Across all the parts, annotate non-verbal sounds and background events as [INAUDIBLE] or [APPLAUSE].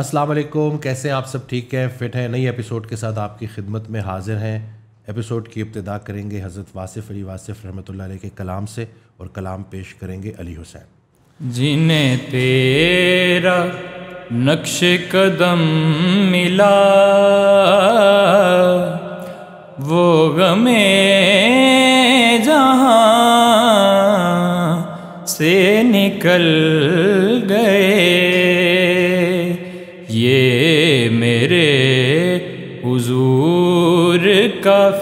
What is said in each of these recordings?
अस्सलाम वालेकुम कैसे हैं आप सब ठीक हैं फिट हैं नई एपिसोड के साथ आपकी खिदमत में हाजिर हैं एपिसोड की इब्तदा करेंगे हज़रत वासिफ़ अली वासिफ़ अलैह के कलाम से और कलाम पेश करेंगे अली हुसैन जिन्हें तेरा नक्श कदम मिला वो गमे जहाँ से निकल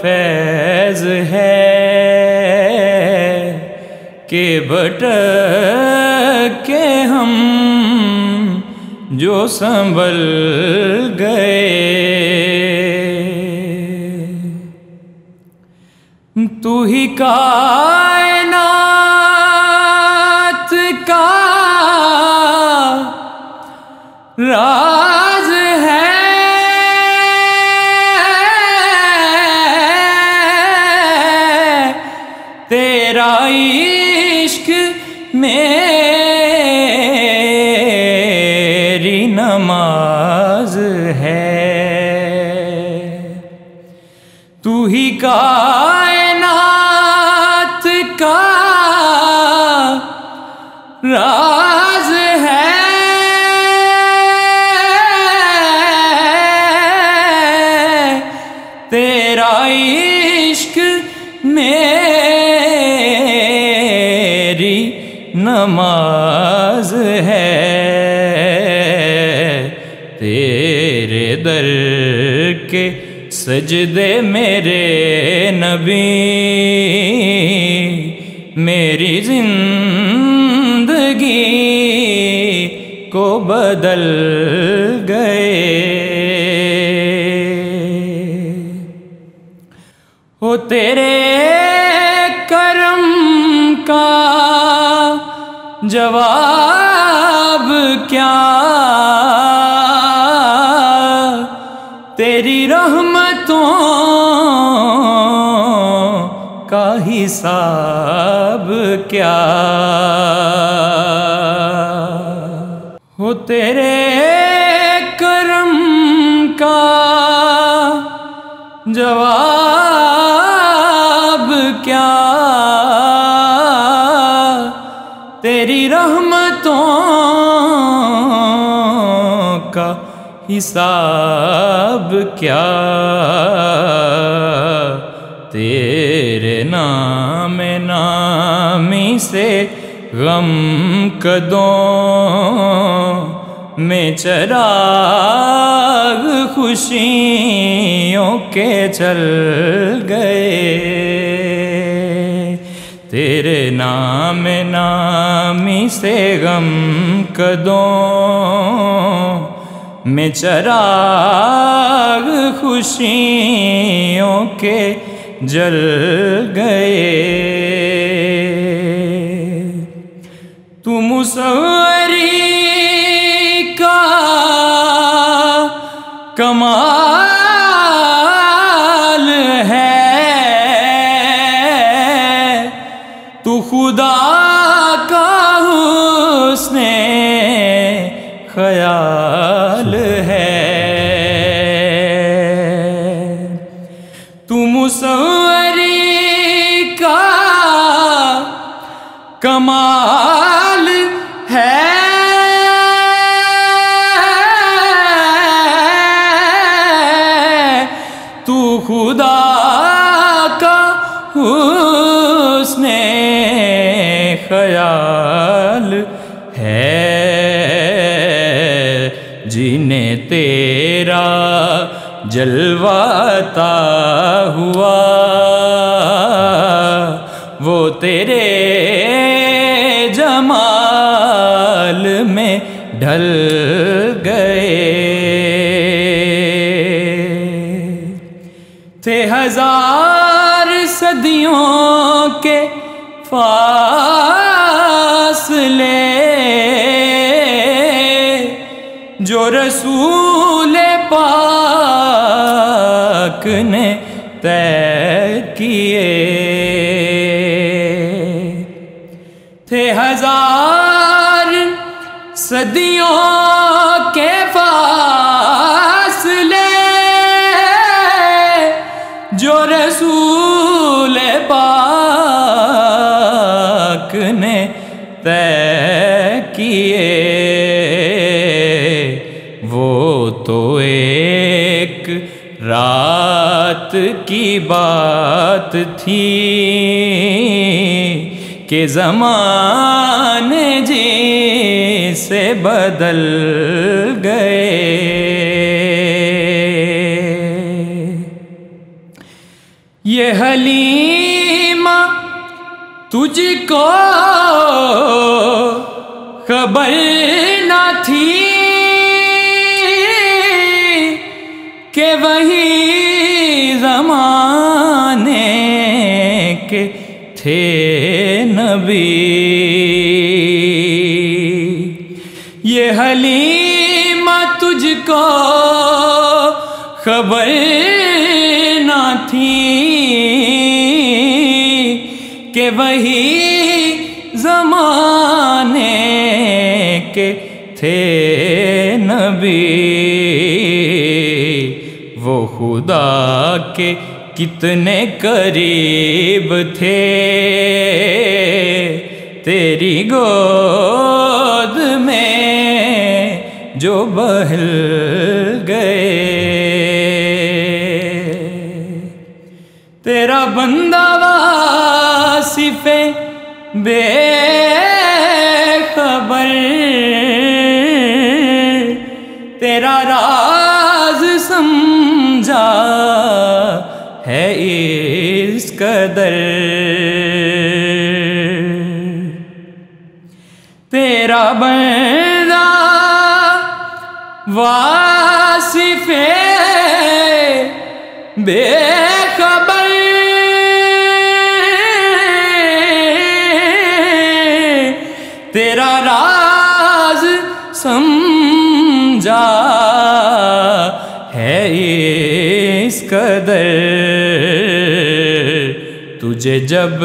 फैज है के बट के हम जो संभल गए तू ही का के सजदे मेरे नबी मेरी जिंदगी को बदल गए ओ तेरे करम का जवाब हिसाब क्या हो तेरे करम का जवाब क्या तेरी रहमतों का हिसाब क्या तेरे नाम नामी से गम कदों में चराग खुशियों के चल गए तेरे नाम नामी से गम कदों में चराग खुशियों के जल गए तुम सवरी का कमा कमाल है तू खुदा का उसने ख्याल है जिन्हें तेरा जलवाता हुआ वो तेरे ढल गए थे हजार सदियों के फासले जो रसूल पाक ने तय सदियों के फासले जो रसूल पाक ने तय किए वो तो एक रात की बात थी के जमाने जी से बदल गए ये हलीमा तुझको खबर न थी के वही जमाने के थे के वही जमाने के थे नबी वो खुदा के कितने करीब थे तेरी गोद में जो बहल गए तेरा बंदा Se fe de... तुझे जब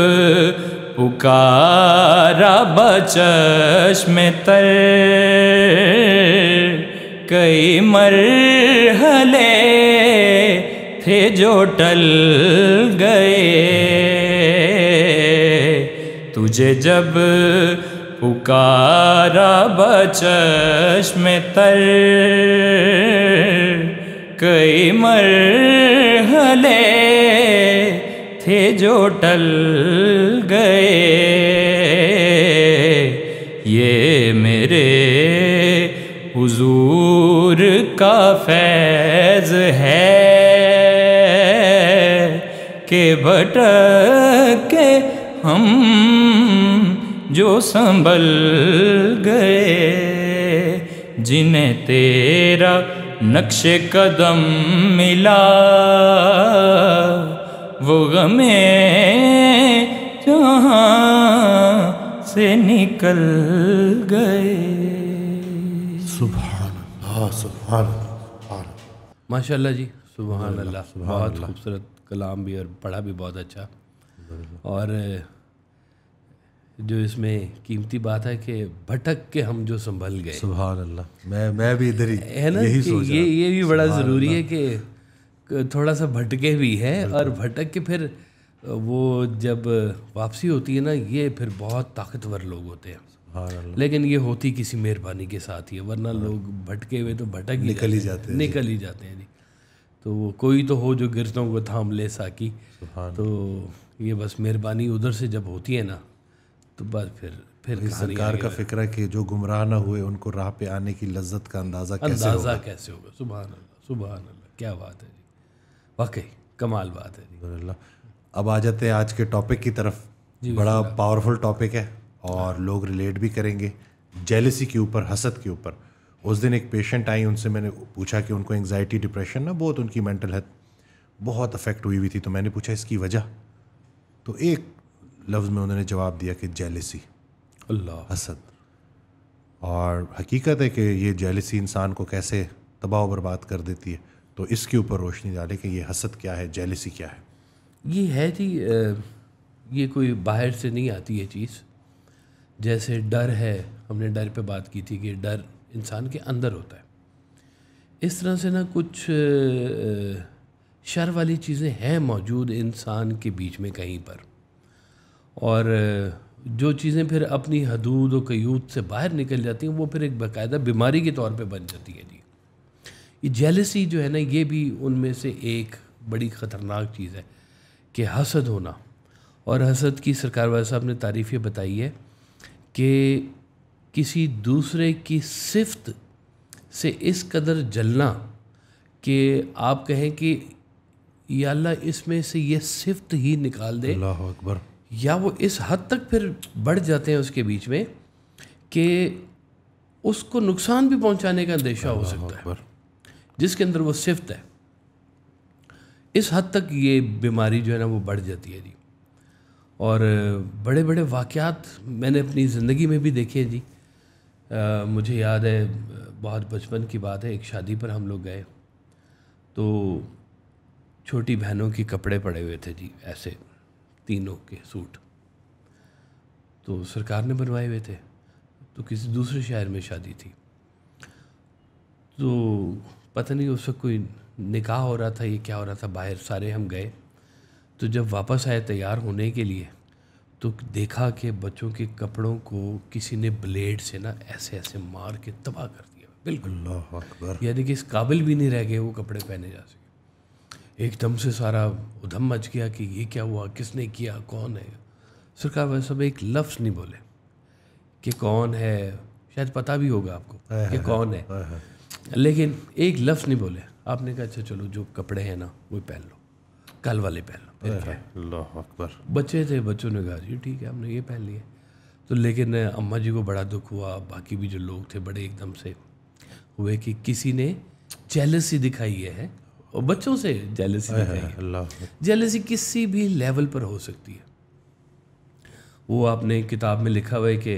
पुकारा बचश में तर कई हले थे जो टल गए तुझे जब पुकारा बचश में तर कई मर थे जो टल गए ये मेरे हुजूर का फैज़ है के बट के हम जो संभल गए जिन्हें तेरा नक्श कदम मिला वो गमे से निकल गए सुबह माशाल्लाह जी सुबह बहुत खूबसूरत कलाम भी और पढ़ा भी बहुत अच्छा और जो इसमें कीमती बात है कि भटक के हम जो संभल गए सुबह अल्लाह मैं मैं भी इधर ही है ना यही सोच ये ये भी बड़ा ज़रूरी है कि थोड़ा सा भटके भी है और भटक के फिर वो जब वापसी होती है ना ये फिर बहुत ताकतवर लोग होते हैं लेकिन ये होती किसी मेहरबानी के साथ ही है वरना हाँ। लोग भटके हुए तो भटक निकल ही जाते हैं निकल ही जाते हैं जी तो वो कोई तो हो जो गिरतों को थाम ले साकी तो ये बस मेहरबानी उधर से जब होती है ना तो बस फिर फिर सरकार का फिक्र है कि जो गुमराह ना हुए उनको राह पे आने की लज्जत का अंदाज़ा अंदाज़ा कैसे होगा सुबह अल्लाह सुबह अल्लाह क्या बात है वाकई कमाल बात है अब आ जाते हैं आज के टॉपिक की तरफ बड़ा पावरफुल टॉपिक है और लोग रिलेट भी करेंगे जेलसी के ऊपर हसद के ऊपर उस दिन एक पेशेंट आई उनसे मैंने पूछा कि उनको एंगजाइटी डिप्रेशन ना बहुत उनकी मेंटल हेल्थ बहुत अफेक्ट हुई हुई थी तो मैंने पूछा इसकी वजह तो एक लफ्ज़ में उन्होंने जवाब दिया कि जेलसी अल्लाह हसद और हकीकत है कि ये जेलसी इंसान को कैसे तबाह बर्बाद कर देती है तो इसके ऊपर रोशनी डालें कि ये हसद क्या है जेलसी क्या है ये है जी ये कोई बाहर से नहीं आती है चीज़ जैसे डर है हमने डर पे बात की थी कि डर इंसान के अंदर होता है इस तरह से ना कुछ शर वाली चीज़ें हैं मौजूद इंसान के बीच में कहीं पर और जो चीज़ें फिर अपनी हदूद और कयूद से बाहर निकल जाती हैं वो फिर एक बाकायदा बीमारी के तौर पे बन जाती है जी ये जेलसी जो है ना ये भी उनमें से एक बड़ी ख़तरनाक चीज़ है कि हसद होना और हसद की सरकार वाले साहब ने तारीफ़ ये बताई है कि किसी दूसरे की सिफत से इस कदर जलना कि आप कहें कि या अल्लाह इसमें से ये सिफत ही निकाल दे अल्लाह अकबर या वो इस हद तक फिर बढ़ जाते हैं उसके बीच में कि उसको नुकसान भी पहुंचाने का अंदेशा हो सकता है जिसके अंदर वो सिफ्त है इस हद तक ये बीमारी जो है ना वो बढ़ जाती है जी और बड़े बड़े वाक़ात मैंने अपनी ज़िंदगी में भी देखे जी आ, मुझे याद है बहुत बचपन की बात है एक शादी पर हम लोग गए तो छोटी बहनों के कपड़े पड़े हुए थे जी ऐसे तीनों के सूट तो सरकार ने बनवाए हुए थे तो किसी दूसरे शहर में शादी थी तो पता नहीं उस वक्त कोई निकाह हो रहा था ये क्या हो रहा था बाहर सारे हम गए तो जब वापस आए तैयार होने के लिए तो देखा कि बच्चों के कपड़ों को किसी ने ब्लेड से ना ऐसे ऐसे मार के तबाह कर दिया बिल्कुल यानी कि इस काबिल भी नहीं रह गए वो कपड़े पहने जा सके एकदम से सारा उधम मच गया कि ये क्या हुआ किसने किया कौन है सरकार वैसे सब एक लफ्ज़ नहीं बोले कि कौन है शायद पता भी होगा आपको कि कौन है लेकिन एक लफ्ज़ नहीं बोले आपने कहा अच्छा चलो जो कपड़े हैं ना वो पहन लो कल वाले पहन लो अकबर बच्चे थे बच्चों ने कहा जी ठीक है हमने ये पहन लिया तो लेकिन अम्मा जी को बड़ा दुख हुआ बाकी भी जो लोग थे बड़े एकदम से हुए कि किसी ने जेलसी दिखाई है और बच्चों से जेलसी दिखाई है जेलसी किसी भी लेवल पर हो सकती है वो आपने किताब में लिखा हुआ है कि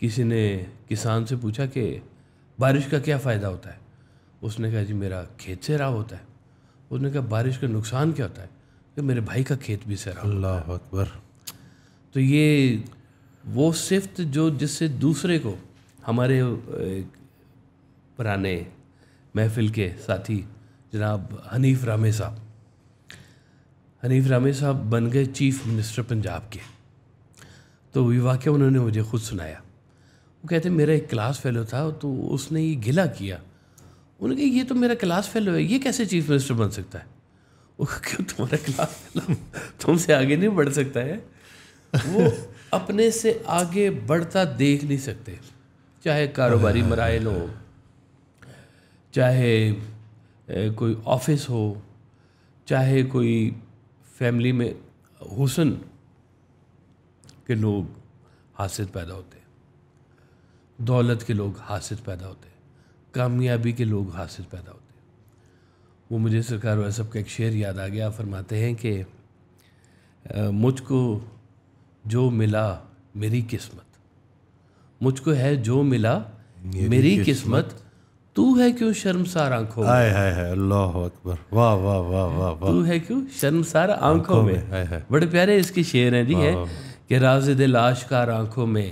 किसी ने किसान से पूछा कि बारिश का क्या फ़ायदा होता है उसने कहा जी मेरा खेत से राह होता है उसने कहा बारिश का नुकसान क्या होता है कि मेरे भाई का खेत भी सरा अल्लाह अकबर तो ये वो सिफ्त जो जिससे दूसरे को हमारे पुराने महफिल के साथी जनाब हनीफ रामे साहब हनीफ रामे साहब बन गए चीफ मिनिस्टर पंजाब के तो वाक्य उन्होंने मुझे खुद सुनाया वो कहते मेरा एक क्लास फेलो था तो उसने ये गिला किया उन्होंने कहा ये तो मेरा क्लास फेलो है ये कैसे चीफ मिनिस्टर बन सकता है वो क्यों तुम्हारा क्लास फेलो तुमसे आगे नहीं बढ़ सकता है वो [LAUGHS] अपने से आगे बढ़ता देख नहीं सकते चाहे कारोबारी मराइल हो चाहे कोई ऑफिस हो चाहे कोई फैमिली में हुसन के लोग हासिल पैदा होते हैं दौलत के लोग हासिल पैदा होते हैं कामयाबी के लोग हासिल पैदा होते हैं वो मुझे सरकार सब का एक शेर याद आ गया फरमाते हैं कि मुझको जो मिला मेरी किस्मत मुझको है जो मिला मेरी किस्मत तू है क्यों शर्मसार आंखों में हाय हाय अल्लाह अकबर वाह वाह वाह वाह वाह तू है क्यों शर्मसार आंखों में, में। बड़े प्यारे इसके शेर हैं जी है कि राज दिल आशकार आंखों में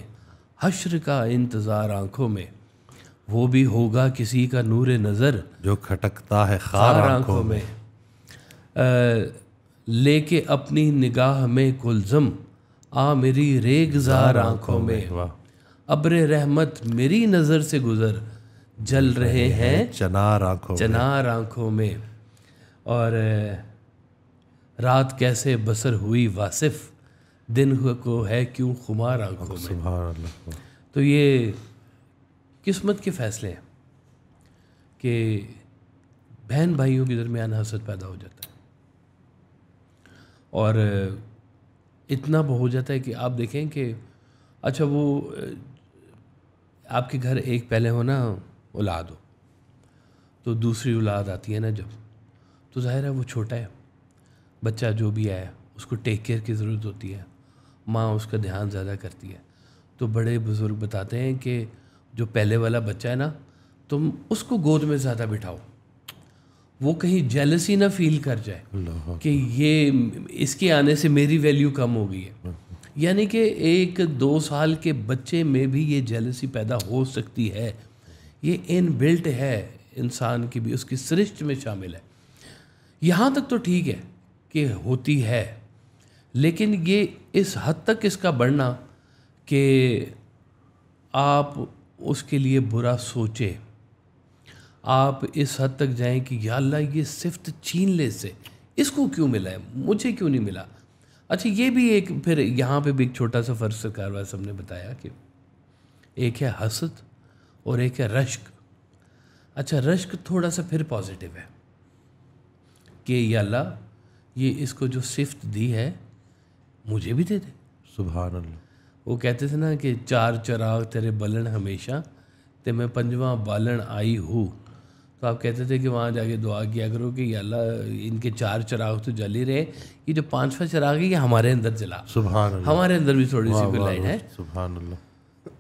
हश्र का इंतज़ार आंखों में वो भी होगा किसी का नूर नज़र जो खटकता है खार आंखों में, में। लेके अपनी निगाह में कुलजम आ मेरी रेगजार आंखों में अब्र रहमत मेरी नज़र से गुज़र जल रहे हैं चनार आंखों चनार आंखों में और रात कैसे बसर हुई वासिफ़ दिन को है क्यों खुमार आंखों में तो ये किस्मत के फैसले हैं कि बहन भाइयों के दरमियान हसद पैदा हो जाता है और इतना हो जाता है कि आप देखें कि अच्छा वो आपके घर एक पहले हो ना औलाद हो तो दूसरी औलाद आती है ना जब तो ज़ाहिर है वो छोटा है बच्चा जो भी आया उसको टेक केयर की ज़रूरत होती है माँ उसका ध्यान ज़्यादा करती है तो बड़े बुज़ुर्ग बताते हैं कि जो पहले वाला बच्चा है ना तुम उसको गोद में ज़्यादा बिठाओ वो कहीं जेलसी ना फील कर जाए कि ये इसके आने से मेरी वैल्यू कम हो गई है यानी कि एक दो साल के बच्चे में भी ये जेलसी पैदा हो सकती है ये इन बिल्ट है इंसान की भी उसकी सृष्ट में शामिल है यहाँ तक तो ठीक है कि होती है लेकिन ये इस हद तक इसका बढ़ना कि आप उसके लिए बुरा सोचे आप इस हद तक जाएं कि या अल्लाह ये सिफ्त छीन ले से इसको क्यों मिला है मुझे क्यों नहीं मिला अच्छा ये भी एक फिर यहाँ पे भी एक छोटा सा फ़र्ज सरकार वाले साहब ने बताया कि एक है हसद और एक है रश्क अच्छा रश्क थोड़ा सा फिर पॉजिटिव है कि या अल्लाह ये इसको जो सिफ्त दी है मुझे भी दे दे सुबह वो कहते थे ना कि चार चराग तेरे बलन हमेशा ते मैं पंजवा बालन आई हूँ तो आप कहते थे कि वहाँ जाके दुआ किया करो कि अल्लाह इनके चार चराग तो जल ही रहे ये जो पांचवा चराग है ये हमारे अंदर जला सुबह हमारे अंदर भी थोड़ी सी कोई लाइन है सुबह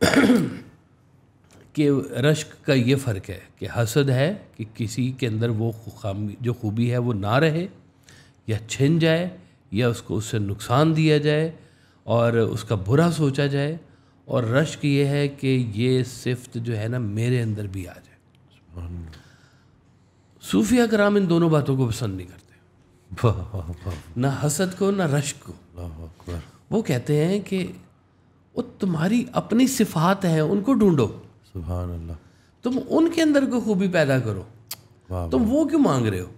के [CLEARS THROAT] कि रश्क का ये फ़र्क है कि हसद है कि किसी के अंदर वो खामी जो खूबी है वो ना रहे या छिन जाए या उसको उससे नुकसान दिया जाए और उसका बुरा सोचा जाए और रश्क ये है कि ये सिफ्त जो है ना मेरे अंदर भी आ जाए सूफिया कराम इन दोनों बातों को पसंद नहीं करते ना हसद को ना रश्क को वो कहते हैं कि वो तुम्हारी अपनी सिफात है उनको ढूंढो सुबह तुम उनके अंदर को खूबी पैदा करो तुम वो क्यों मांग रहे हो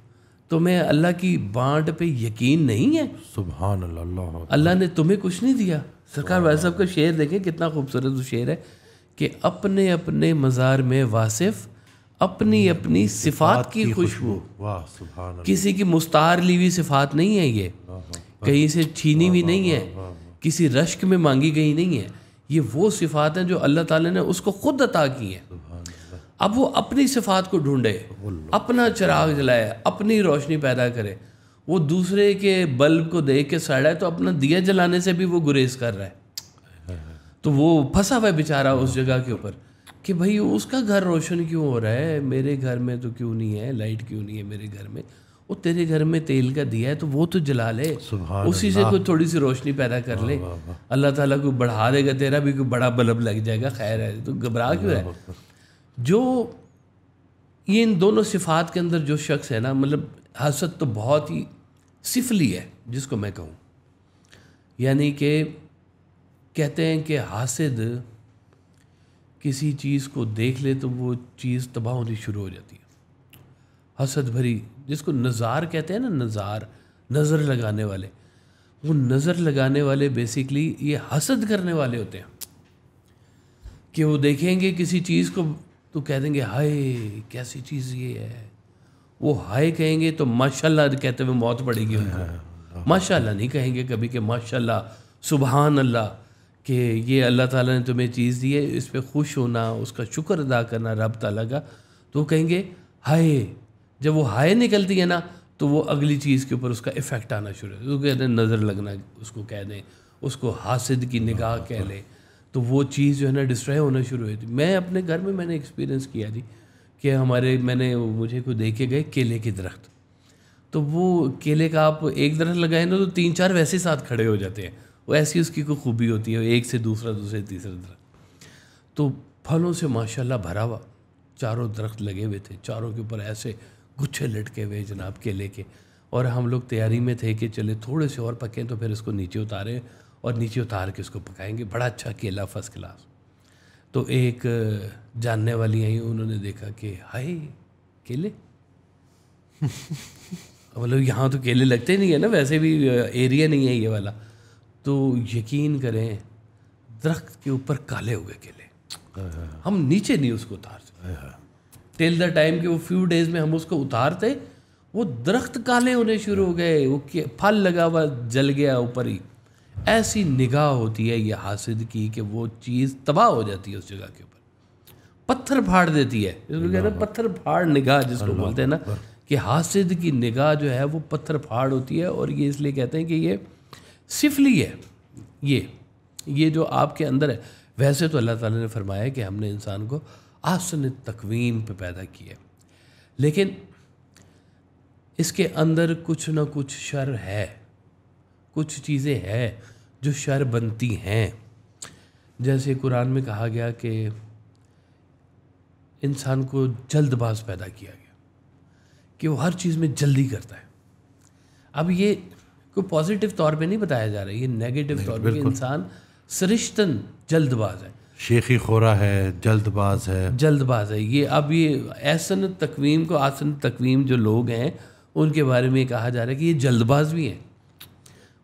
तो मैं अल्लाह की बांट पे यकीन नहीं है सुबह अल्लाह अल्लाह ने तुम्हें कुछ नहीं दिया सरकार वाले साहब का शेर देखें कितना खूबसूरत शेर है कि अपने अपने मज़ार में वासिफ़ अपनी अपनी सिफात की खुशबू किसी की मुस्तार ली हुई सिफात नहीं है ये हाँ, हाँ। कहीं से छीनी हुई हाँ, नहीं है किसी रश्क में मांगी गई नहीं है ये वो सिफात हैं जो अल्लाह ताला ने उसको खुद अता की है अब वो अपनी सिफात को ढूंढे अपना चिराग जलाए अपनी रोशनी पैदा करे वो दूसरे के बल्ब को देख के सड़ा है तो अपना दिया जलाने से भी वो गुरेज कर रहा है तो वो फंसा हुआ बेचारा उस हाँ। जगह के ऊपर कि भाई उसका घर रोशन क्यों हो रहा है मेरे घर में तो क्यों नहीं है लाइट क्यों नहीं है मेरे घर में वो तेरे घर में तेल का दिया है तो वो तो जला ले उसी से कोई थोड़ी सी रोशनी पैदा कर ले अल्लाह ताला को बढ़ा देगा तेरा भी कोई बड़ा बल्ब लग जाएगा खैर है तो घबरा क्यों रहा है जो ये इन दोनों सिफात के अंदर जो शख्स है ना मतलब हसद तो बहुत ही सिफली है जिसको मैं कहूँ यानी कि कहते हैं कि हासिद किसी चीज़ को देख ले तो वो चीज़ तबाह होनी शुरू हो जाती है हसद भरी जिसको नज़ार कहते हैं ना नज़ार नज़र लगाने वाले वो नज़र लगाने वाले बेसिकली ये हसद करने वाले होते हैं कि वो देखेंगे किसी चीज़ को तो कह देंगे हाय कैसी चीज़ ये है वो हाय कहेंगे तो माशाल्लाह कहते हुए मौत पड़ेगी उनको हाँ, हाँ, हाँ। माशाल्लाह नहीं कहेंगे कभी कि माशाल्लाह सुबहान अल्लाह कि ये अल्लाह ताला ने तुम्हें चीज़ दी है इस पर खुश होना उसका शुक्र अदा करना रब ताला का तो वो कहेंगे हाय जब वो हाय निकलती है ना तो वो अगली चीज़ के ऊपर उसका इफ़ेक्ट आना शुरू है तो कहते हैं नज़र लगना उसको कह दें उसको हासिद की निगाह कह लें तो वो चीज़ जो है ना डिस्ट्रॉय होना शुरू हुई थी मैं अपने घर में मैंने एक्सपीरियंस किया जी कि हमारे मैंने मुझे को देखे गए केले के दरख्त तो वो केले का आप एक दरख्त लगाए ना तो तीन चार वैसे साथ खड़े हो जाते हैं वो ऐसी उसकी कोई खूबी होती है एक से दूसरा दूसरे तीसरा दरख्त तो फलों से माशाल्लाह भरा हुआ चारों दरख्त लगे हुए थे चारों के ऊपर ऐसे गुच्छे लटके हुए जनाब केले के और हम लोग तैयारी में थे कि चले थोड़े से और पकें तो फिर इसको नीचे उतारें और नीचे उतार के उसको पकाएंगे बड़ा अच्छा केला फर्स्ट क्लास तो एक जानने वाली आई उन्होंने देखा कि हाय केले [LAUGHS] बोलो यहाँ तो केले लगते नहीं है ना वैसे भी एरिया नहीं है ये वाला तो यकीन करें दरख्त के ऊपर काले हुए केले हाँ, हाँ। हम नीचे नहीं उसको उतार टेल द टाइम कि वो फ्यू डेज में हम उसको उतारते वो दरख्त काले होने शुरू हो गए वो फल लगा हुआ जल गया ऊपर ही ऐसी निगाह होती है ये हासिद की कि वो चीज़ तबाह हो जाती है उस जगह के ऊपर पत्थर फाड़ देती है जिसको कहते हैं पत्थर फाड़ निगाह जिसको बोलते हैं ना कि हासिद की निगाह जो है वो पत्थर फाड़ होती है और ये इसलिए कहते हैं कि ये सिफली है ये ये जो आपके अंदर है वैसे तो अल्लाह ताला ने फरमाया कि हमने इंसान को आसन तकवीम पे पैदा किया लेकिन इसके अंदर कुछ ना कुछ शर है कुछ चीज़ें हैं जो शर बनती हैं जैसे कुरान में कहा गया कि इंसान को जल्दबाज पैदा किया गया कि वो हर चीज़ में जल्दी करता है अब ये को पॉजिटिव तौर पे नहीं बताया जा रहा है ये नेगेटिव तौर पे इंसान सरिश्तन जल्दबाज है शेखी खोरा है जल्दबाज है जल्दबाज है ये अब ये ऐसन तकवीम को आसन तकवीम जो लोग हैं उनके बारे में कहा जा रहा है कि ये जल्दबाज भी हैं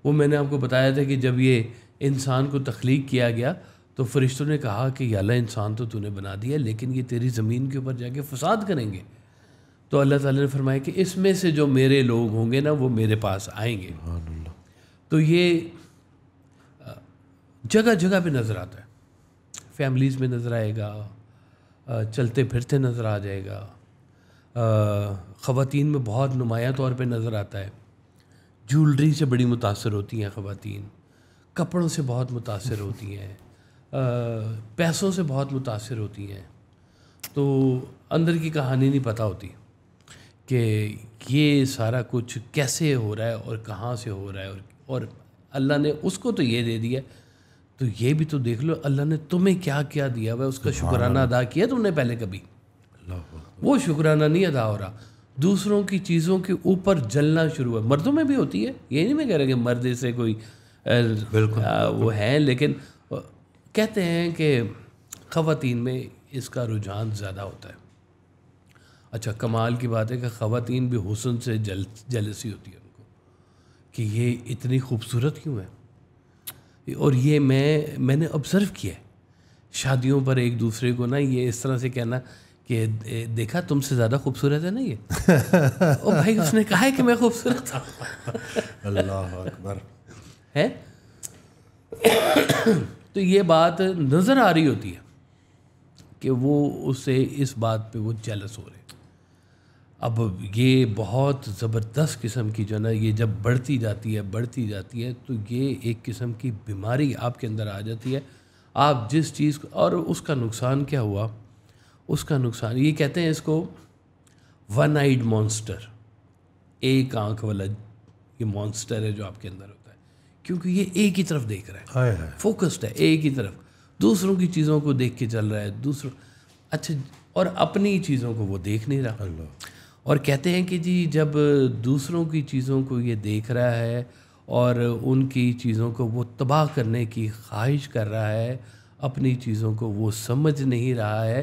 वो मैंने आपको बताया था कि जब ये इंसान को तख्लीक किया गया तो फरिश्तों ने कहा कि अल्लाह इंसान तो तूने बना दिया लेकिन ये तेरी ज़मीन के ऊपर जाके फसाद करेंगे तो अल्लाह ताला ने फरमाया कि इसमें से जो मेरे लोग होंगे ना वो मेरे पास आएंगे तो ये जगह जगह पे नज़र आता है फैमिलीज़ में नज़र आएगा चलते फिरते नज़र आ जाएगा ख़वान में बहुत नुमाया तौर पर नज़र आता है जूलरी से बड़ी मुतासर होती हैं ख़वातीन कपड़ों से बहुत मुतासर होती हैं पैसों से बहुत मुतासर होती हैं तो अंदर की कहानी नहीं पता होती कि ये सारा कुछ कैसे हो रहा है और कहाँ से हो रहा है और और अल्लाह ने उसको तो ये दे दिया तो ये भी तो देख लो अल्लाह ने तुम्हें क्या क्या दिया हुआ उसका शुक्राना अदा किया तुमने पहले कभी वो शुक्राना नहीं अदा हो रहा दूसरों की चीज़ों के ऊपर जलना शुरू हुआ मर्दों में भी होती है ये नहीं मैं कह रहा कि मर्द से कोई बिल्कुल वो है लेकिन कहते हैं कि खातन में इसका रुझान ज़्यादा होता है अच्छा कमाल की बात है कि ख़वातीन भी हुसन से जल जलसी होती है उनको कि ये इतनी खूबसूरत क्यों है और ये मैं मैंने ऑब्ज़र्व किया है शादियों पर एक दूसरे को ना ये इस तरह से कहना कि देखा तुमसे ज़्यादा खूबसूरत है ना ये ओ [LAUGHS] भाई उसने कहा है कि मैं खूबसूरत था अल्लाह अकबर है [COUGHS] तो ये बात नज़र आ रही होती है कि वो उससे इस बात पे वो जेलस हो रहे अब ये बहुत ज़बरदस्त किस्म की जो है ना ये जब बढ़ती जाती है बढ़ती जाती है तो ये एक किस्म की बीमारी आपके अंदर आ जाती है आप जिस चीज़ और उसका नुकसान क्या हुआ उसका नुकसान ये कहते हैं इसको वन आइड मॉन्स्टर एक आंख वाला ये मॉन्स्टर है जो आपके अंदर होता है क्योंकि ये एक ही तरफ देख रहा है, फोकस्ड है एक ही तरफ दूसरों की चीज़ों को देख के चल रहा है दूसरों अच्छा और अपनी चीज़ों को वो देख नहीं रहा और कहते हैं कि जी जब दूसरों की चीज़ों को ये देख रहा है और उनकी चीज़ों को वो तबाह करने की ख्वाहिश कर रहा है अपनी चीज़ों को वो समझ नहीं रहा है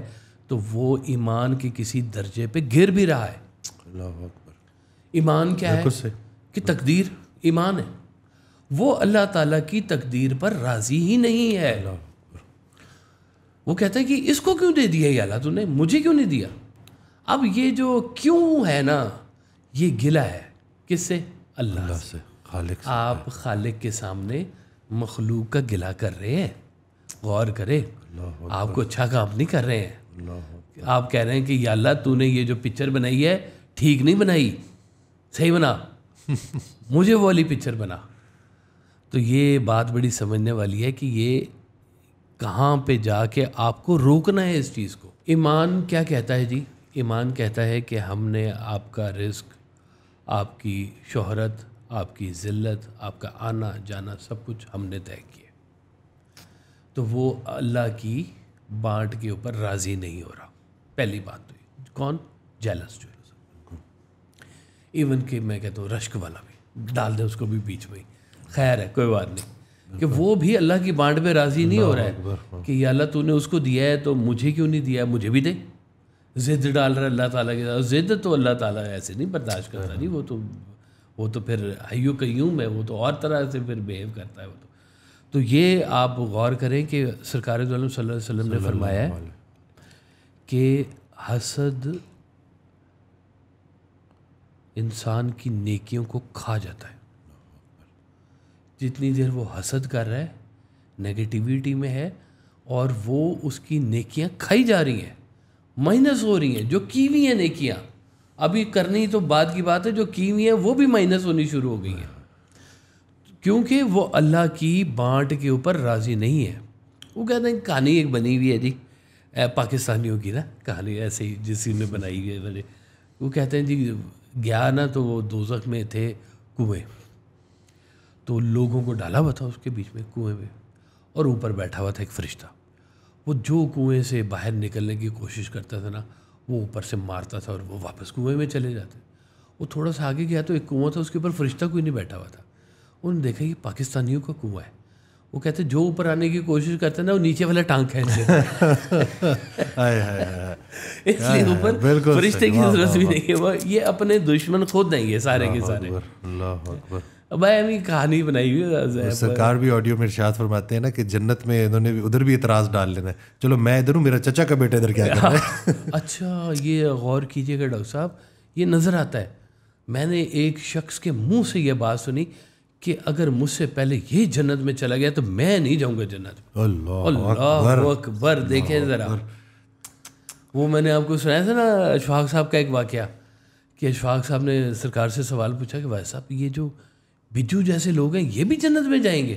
तो वो ईमान के किसी दर्जे पे गिर भी रहा है ईमान क्या है कि तकदीर ईमान है वो अल्लाह ताला की तकदीर पर राजी ही नहीं है वो कहता है कि इसको क्यों दे दिया ये अल्लाह तूने मुझे क्यों नहीं दिया अब ये जो क्यों है ना ये गिला है किससे अल्लाह से खालिक आप खालिक के सामने मखलूक का गिला कर रहे हैं गौर करें आप कुछ अच्छा काम नहीं कर रहे हैं आप कह रहे हैं कि अल्लाह तूने ये जो पिक्चर बनाई है ठीक नहीं बनाई सही बना [LAUGHS] मुझे वो वाली पिक्चर बना तो ये बात बड़ी समझने वाली है कि ये कहाँ पे जाके आपको रोकना है इस चीज़ को ईमान क्या कहता है जी ईमान कहता है कि हमने आपका रिस्क आपकी शोहरत आपकी ज़िल्लत आपका आना जाना सब कुछ हमने तय किया तो वो अल्लाह की बांट के ऊपर राज़ी नहीं हो रहा पहली बात तो कौन जेलस जो है इवन कि मैं कहता हूँ रश्क वाला भी डाल दें उसको भी बीच में खैर है कोई बात नहीं कि वो भी अल्लाह की बांट में राज़ी नहीं हो रहा है हाँ। कि ये अल्लाह तूने उसको दिया है तो मुझे क्यों नहीं दिया मुझे भी दे ज़िद डाल रहा है अल्लाह ताला के साथ ज़िद तो अल्लाह ताला ऐसे नहीं बर्दाश्त करता नहीं वो तो वो तो फिर हयू कयूम है वो तो और तरह से फिर बिहेव करता है वो तो तो ये आप गौर करें कि सरकार वसम ने फरमाया है कि हसद इंसान की नेकियों को खा जाता है जितनी देर वो हसद कर रहा है नेगेटिविटी में है और वो उसकी नेकियां खाई जा रही हैं माइनस हो रही हैं जो की हुई हैं नेकियां अभी करनी तो बाद की बात है जो की हुई हैं वो भी माइनस होनी शुरू हो गई हैं क्योंकि वो अल्लाह की बाँट के ऊपर राज़ी नहीं है वो कहते हैं कहानी एक बनी हुई है जी पाकिस्तानियों की ना कहानी ऐसे ही जिस ने बनाई हुई है मैंने वो कहते हैं जी गया ना तो वो दोजक में थे कुएं तो लोगों को डाला हुआ था उसके बीच में कुएं में और ऊपर बैठा हुआ था एक फरिश्ता वो जो कुएं से बाहर निकलने की कोशिश करता था ना वो ऊपर से मारता था और वो वापस कुएं में चले जाते वो थोड़ा सा आगे गया तो एक कुआं था उसके ऊपर फरिश्ता कोई नहीं बैठा हुआ था उन्होंने देखा ये पाकिस्तानियों का कुआ है वो कहते जो ऊपर आने की कोशिश करते हैं ना वो नीचे वाला टांग खेच [LAUGHS] इसलिए ऊपर फरिश्ते की जरूरत भी नहीं है वो ये अपने दुश्मन खोद नहीं है सारे के सारे भाई कहानी बनाई हुई है सरकार भी ऑडियो में इर्शाद फरमाते हैं ना कि जन्नत में इन्होंने भी उधर भी इतराज डाल लेना है चलो मैं इधर हूँ मेरा चचा का बेटा इधर क्या कर रहा है [LAUGHS] अच्छा ये गौर कीजिएगा डॉक्टर साहब ये नज़र आता है मैंने एक शख्स के मुंह से ये बात सुनी कि अगर मुझसे पहले ये जन्नत में चला गया तो मैं नहीं जाऊंगा जन्नत में अल्लाह अकबर देखें ज़रा वो मैंने आपको सुनाया था ना अशफाक साहब का एक वाक्य कि अशफाक साहब ने सरकार से सवाल पूछा कि भाई साहब ये जो बिजू जैसे लोग हैं ये भी जन्नत में जाएंगे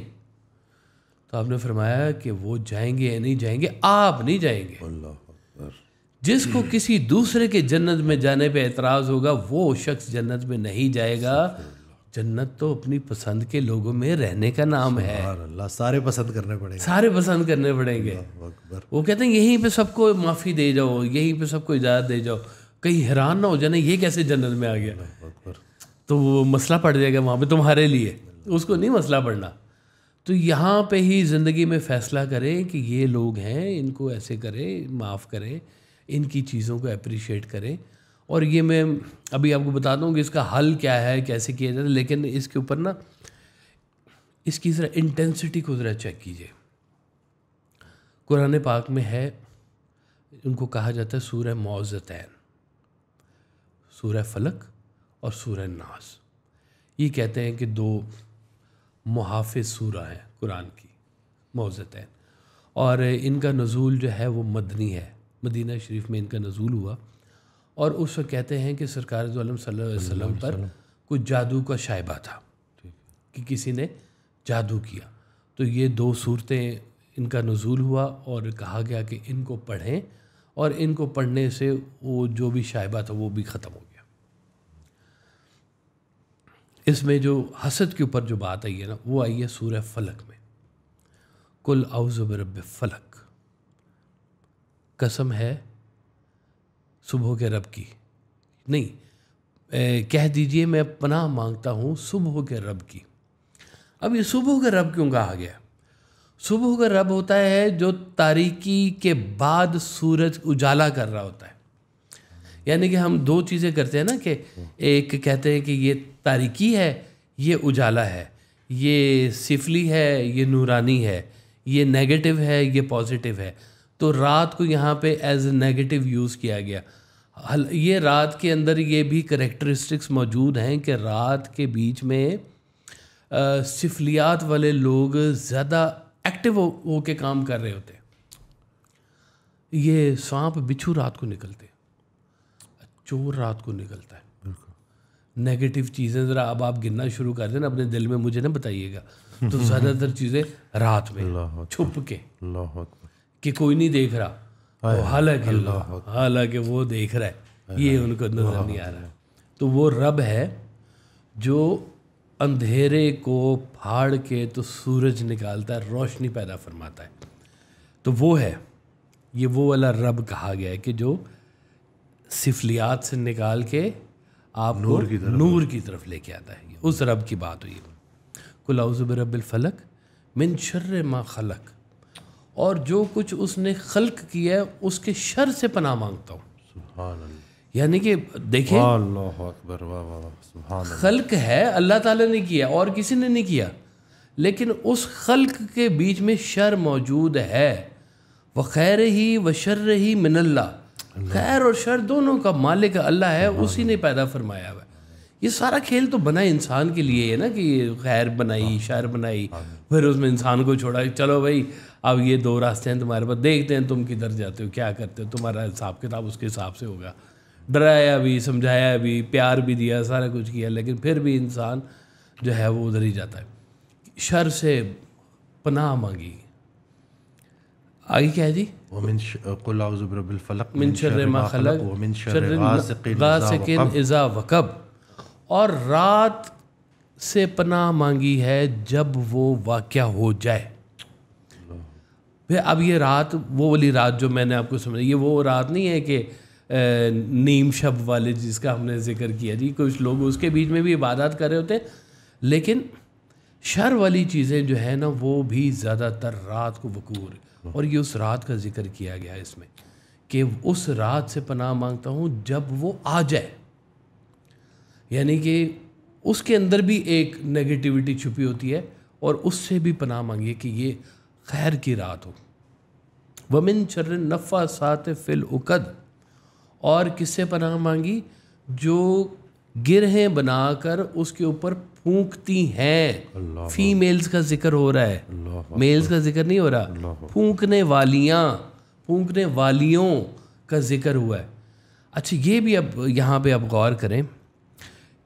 तो आपने फरमाया कि वो जाएंगे या नहीं जाएंगे आप नहीं जाएंगे जिसको किसी दूसरे के जन्नत में जाने पे एतराज़ होगा वो शख्स जन्नत में नहीं जाएगा जन्नत तो अपनी पसंद के लोगों में रहने का नाम है अल्लाह सारे पसंद करने पड़ेंगे सारे पसंद करने पड़ेंगे वो कहते हैं यहीं पे सबको माफ़ी दे जाओ यहीं पे सबको इजाज़त दे जाओ कहीं हैरान ना हो जाने ये कैसे जन्नत में आ गया तो वो मसला पड़ जाएगा वहाँ पे तुम्हारे लिए उसको नहीं मसला पड़ना तो यहाँ पे ही ज़िंदगी में फ़ैसला करें कि ये लोग हैं इनको ऐसे करें माफ़ करें इनकी चीज़ों को अप्रिशिएट करें और ये मैं अभी आपको बताता हूँ कि इसका हल क्या है कैसे किया जाता है लेकिन इसके ऊपर ना इसकी ज़रा इंटेंसिटी को ज़रा चेक कीजिए कुरान पाक में है उनको कहा जाता है सूर्य मौजतैन सूर्य फलक और सूर्य नास ये कहते हैं कि दो मुहाफ़ सूरा हैं कुरान की मौजतैन और इनका नज़ूल जो है वो मदनी है मदीना शरीफ में इनका नज़ूल हुआ और उस वक्त कहते हैं कि सरकार वसल्लम पर कुछ जादू का शायबा था कि किसी ने जादू किया तो ये दो सूरतें इनका नज़ूल हुआ और कहा गया कि इनको पढ़ें और इनको पढ़ने से वो जो भी शायबा था वो भी ख़त्म हो गया इसमें जो हसद के ऊपर जो बात आई है ना वो आई है सूर्य फलक में कुल अवज़ब रब फलक कसम है सुबह के रब की नहीं ए, कह दीजिए मैं पनाह मांगता हूँ सुबह के रब की अब ये सुबह के रब क्यों कहा गया सुबह का रब होता है जो तारीकी के बाद सूरज उजाला कर रहा होता है यानी कि हम दो चीज़ें करते हैं ना कि एक कहते हैं कि ये तारीकी है ये उजाला है ये सिफली है ये नूरानी है ये नेगेटिव है ये पॉजिटिव है तो रात को यहाँ पे एज ए नेगेटिव यूज़ किया गया ये रात के अंदर ये भी करेक्टरिस्टिक्स मौजूद हैं कि रात के बीच में सिफलियात वाले लोग ज़्यादा एक्टिव हो, हो के काम कर रहे होते हैं ये सांप बिच्छू रात को निकलते हैं चोर रात को निकलता है नेगेटिव चीज़ें ज़रा अब आप गिनना शुरू कर देना अपने दिल में मुझे ना बताइएगा तो ज़्यादातर चीज़ें रात में छुप के कि कोई नहीं देख रहा तो हालांकि हालांकि वो देख रहा है ये उनको नजर नहीं आ रहा है तो वो रब है जो अंधेरे को फाड़ के तो सूरज निकालता है रोशनी पैदा फरमाता है तो वो है ये वो वाला रब कहा गया है कि जो सिफलियात से निकाल के आप नूर की तरफ नूर की तरफ लेके आता है उस रब की बात हुई कुलाउज़ब रब फलक मिन शर्र मा खलक और जो कुछ उसने खल्क किया है उसके शर से पना मांगता हूँ यानी कि देखें खल्क है अल्लाह ताला ने किया और किसी ने नहीं किया लेकिन उस खल्क के बीच में शर मौजूद है व खैर ही व शर ही मिनल्ला खैर और शर दोनों का मालिक अल्लाह है उसी ने पैदा फरमाया हुआ ये सारा खेल तो बना इंसान के लिए है ना कि खैर बनाई हाँ। शायर बनाई हाँ। फिर उसमें इंसान को छोड़ा चलो भाई अब ये दो रास्ते हैं तुम्हारे पास देखते हैं तुम किधर जाते हो क्या करते हो तुम्हारा हिसाब किताब उसके हिसाब से होगा डराया भी समझाया भी प्यार भी दिया सारा कुछ किया लेकिन फिर भी इंसान जो है वो उधर ही जाता है शर से पनाह मांगी आगे क्या है जी वमिन मिन शर मा खलक शर गासिकिन इज़ा वकब और रात से पनाह मांगी है जब वो वाक़ हो जाए अब ये रात वो वाली रात जो मैंने आपको समझ ये वो रात नहीं है कि नीम शब वाले जिसका हमने जिक्र किया जी कुछ लोग उसके बीच में भी इबादत कर रहे होते हैं लेकिन शर वाली चीज़ें जो है ना वो भी ज़्यादातर रात को वकूर और ये उस रात का जिक्र किया गया इसमें कि उस रात से पनाह मांगता हूँ जब वो आ जाए यानी कि उसके अंदर भी एक नेगेटिविटी छुपी होती है और उससे भी पनाह मांगिए कि ये खैर की रात हो वमिन शर्र नफ़ा सात फिल उकद और किससे पनाह मांगी जो गिरहें बनाकर उसके ऊपर फूंकती हैं फीमेल्स का जिक्र हो रहा है मेल्स का जिक्र नहीं हो रहा फूंकने वालियाँ फूंकने वालियों का जिक्र हुआ है अच्छा ये भी अब यहाँ पे आप गौर करें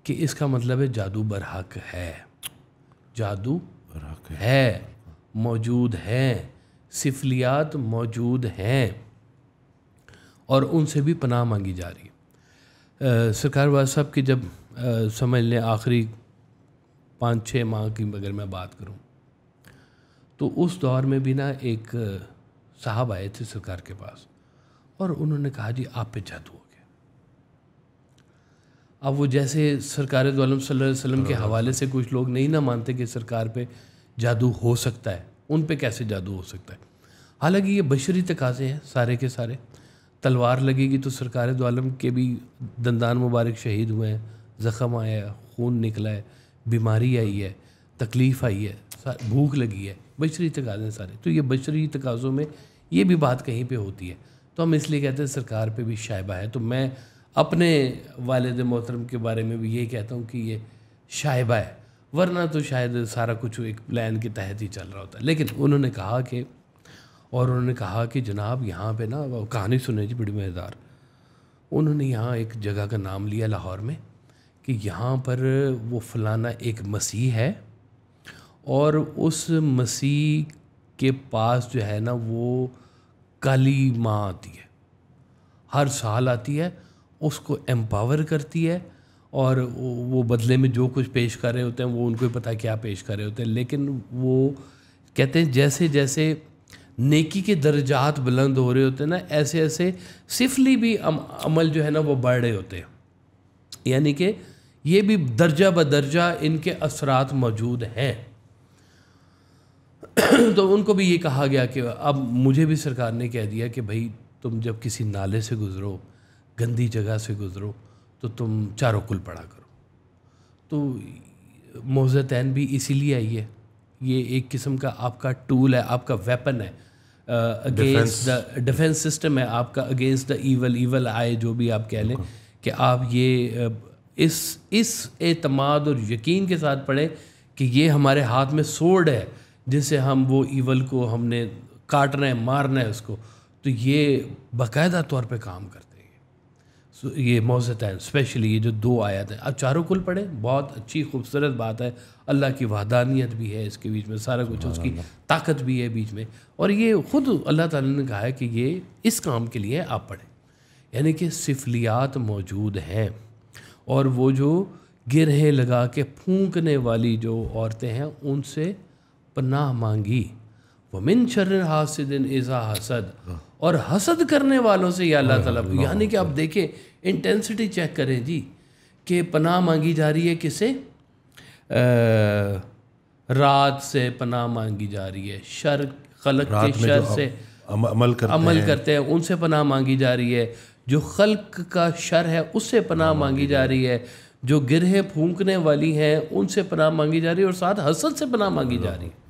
कि इसका मतलब है जादू बरहक है जादू बरहक है, है मौजूद हैं सिफलियात मौजूद हैं और उनसे भी पनाह मांगी जा रही है सरकार वाज साहब की जब आ, समझ लें आखिरी पाँच छः माह की अगर मैं बात करूं तो उस दौर में भी ना एक साहब आए थे सरकार के पास और उन्होंने कहा जी आप पे जादू अब वो जैसे सरकार दोम वसल्लम के हवाले से कुछ लोग नहीं ना मानते कि सरकार पे जादू हो सकता है उन पे कैसे जादू हो सकता है हालांकि ये बशरी तकाजे हैं सारे के सारे तलवार लगेगी तो सरकार दोम के भी दंदान मुबारक शहीद हुए हैं ज़ख़म आया है खून निकला है बीमारी आई है तकलीफ़ आई है भूख लगी है बशरी तकाजे सारे तो ये बशरी तकाज़ों में ये भी बात कहीं पर होती है तो हम इसलिए कहते हैं सरकार पर भी शायबा है तो मैं अपने वालद मोहतरम के बारे में भी यही कहता हूँ कि ये शाइबा है वरना तो शायद सारा कुछ एक प्लान के तहत ही चल रहा होता है लेकिन उन्होंने कहा कि और उन्होंने कहा कि जनाब यहाँ पे ना कहानी सुने जी बड़ी मज़ेदार उन्होंने यहाँ एक जगह का नाम लिया लाहौर में कि यहाँ पर वो फलाना एक मसीह है और उस मसीह के पास जो है ना वो काली माँ आती है हर साल आती है उसको एम्पावर करती है और वो बदले में जो कुछ पेश कर रहे होते हैं वो उनको ही पता क्या पेश कर रहे होते हैं लेकिन वो कहते हैं जैसे जैसे नेकी के दर्जात बुलंद हो रहे होते हैं ना ऐसे ऐसे सिफली भी अम, अमल जो है ना वो बढ़ रहे होते हैं यानी कि ये भी दर्जा ब दर्जा इनके असरात मौजूद हैं [CLEARS THROAT] तो उनको भी ये कहा गया कि अब मुझे भी सरकार ने कह दिया कि भाई तुम जब किसी नाले से गुज़रो गंदी जगह से गुज़रो तो तुम चारों कुल पड़ा करो तो मोज़तैन भी इसीलिए आई है ये एक किस्म का आपका टूल है आपका वेपन है अगेंस्ट द डिफेंस सिस्टम है आपका अगेंस्ट द ईवल ईवल आए जो भी आप कह लें कि आप ये इस इस एतमाद और यकीन के साथ पढ़ें कि ये हमारे हाथ में सोर्ड है जिससे हम वो ईवल को हमने काटना है मारना है उसको तो ये बाकायदा तौर पे काम करता है ये है स्पेशली ये जो दो आयत हैं आप चारों कुल पढ़ें बहुत अच्छी खूबसूरत बात है अल्लाह की वहदानियत भी है इसके बीच में सारा कुछ उसकी ताकत भी है बीच में और ये ख़ुद अल्लाह ताला ने कहा है कि ये इस काम के लिए आप पढ़ें यानी कि सिफलियात मौजूद हैं और वो जो गिरहें लगा के फूकने वाली जो औरतें हैं उनसे पनाह मांगी वमिन शर हासिदिन इज़ा हसद और हसद करने वालों से ये अल्लाह ताला यानी कि आप देखें इंटेंसिटी चेक करें जी कि पनाह मांगी जा रही है किसे आ, रात से पनाह मांगी जा रही है शर खलक के शर से अम, अमल करते अमल हैं। करते हैं उनसे पनाह मांगी जा रही है जो खल्क का शर है उससे पनाह मांगी जा रही है जो गिरहे फूंकने वाली हैं उनसे पनाह मांगी जा रही है और साथ हसद से पनाह मांगी जा रही है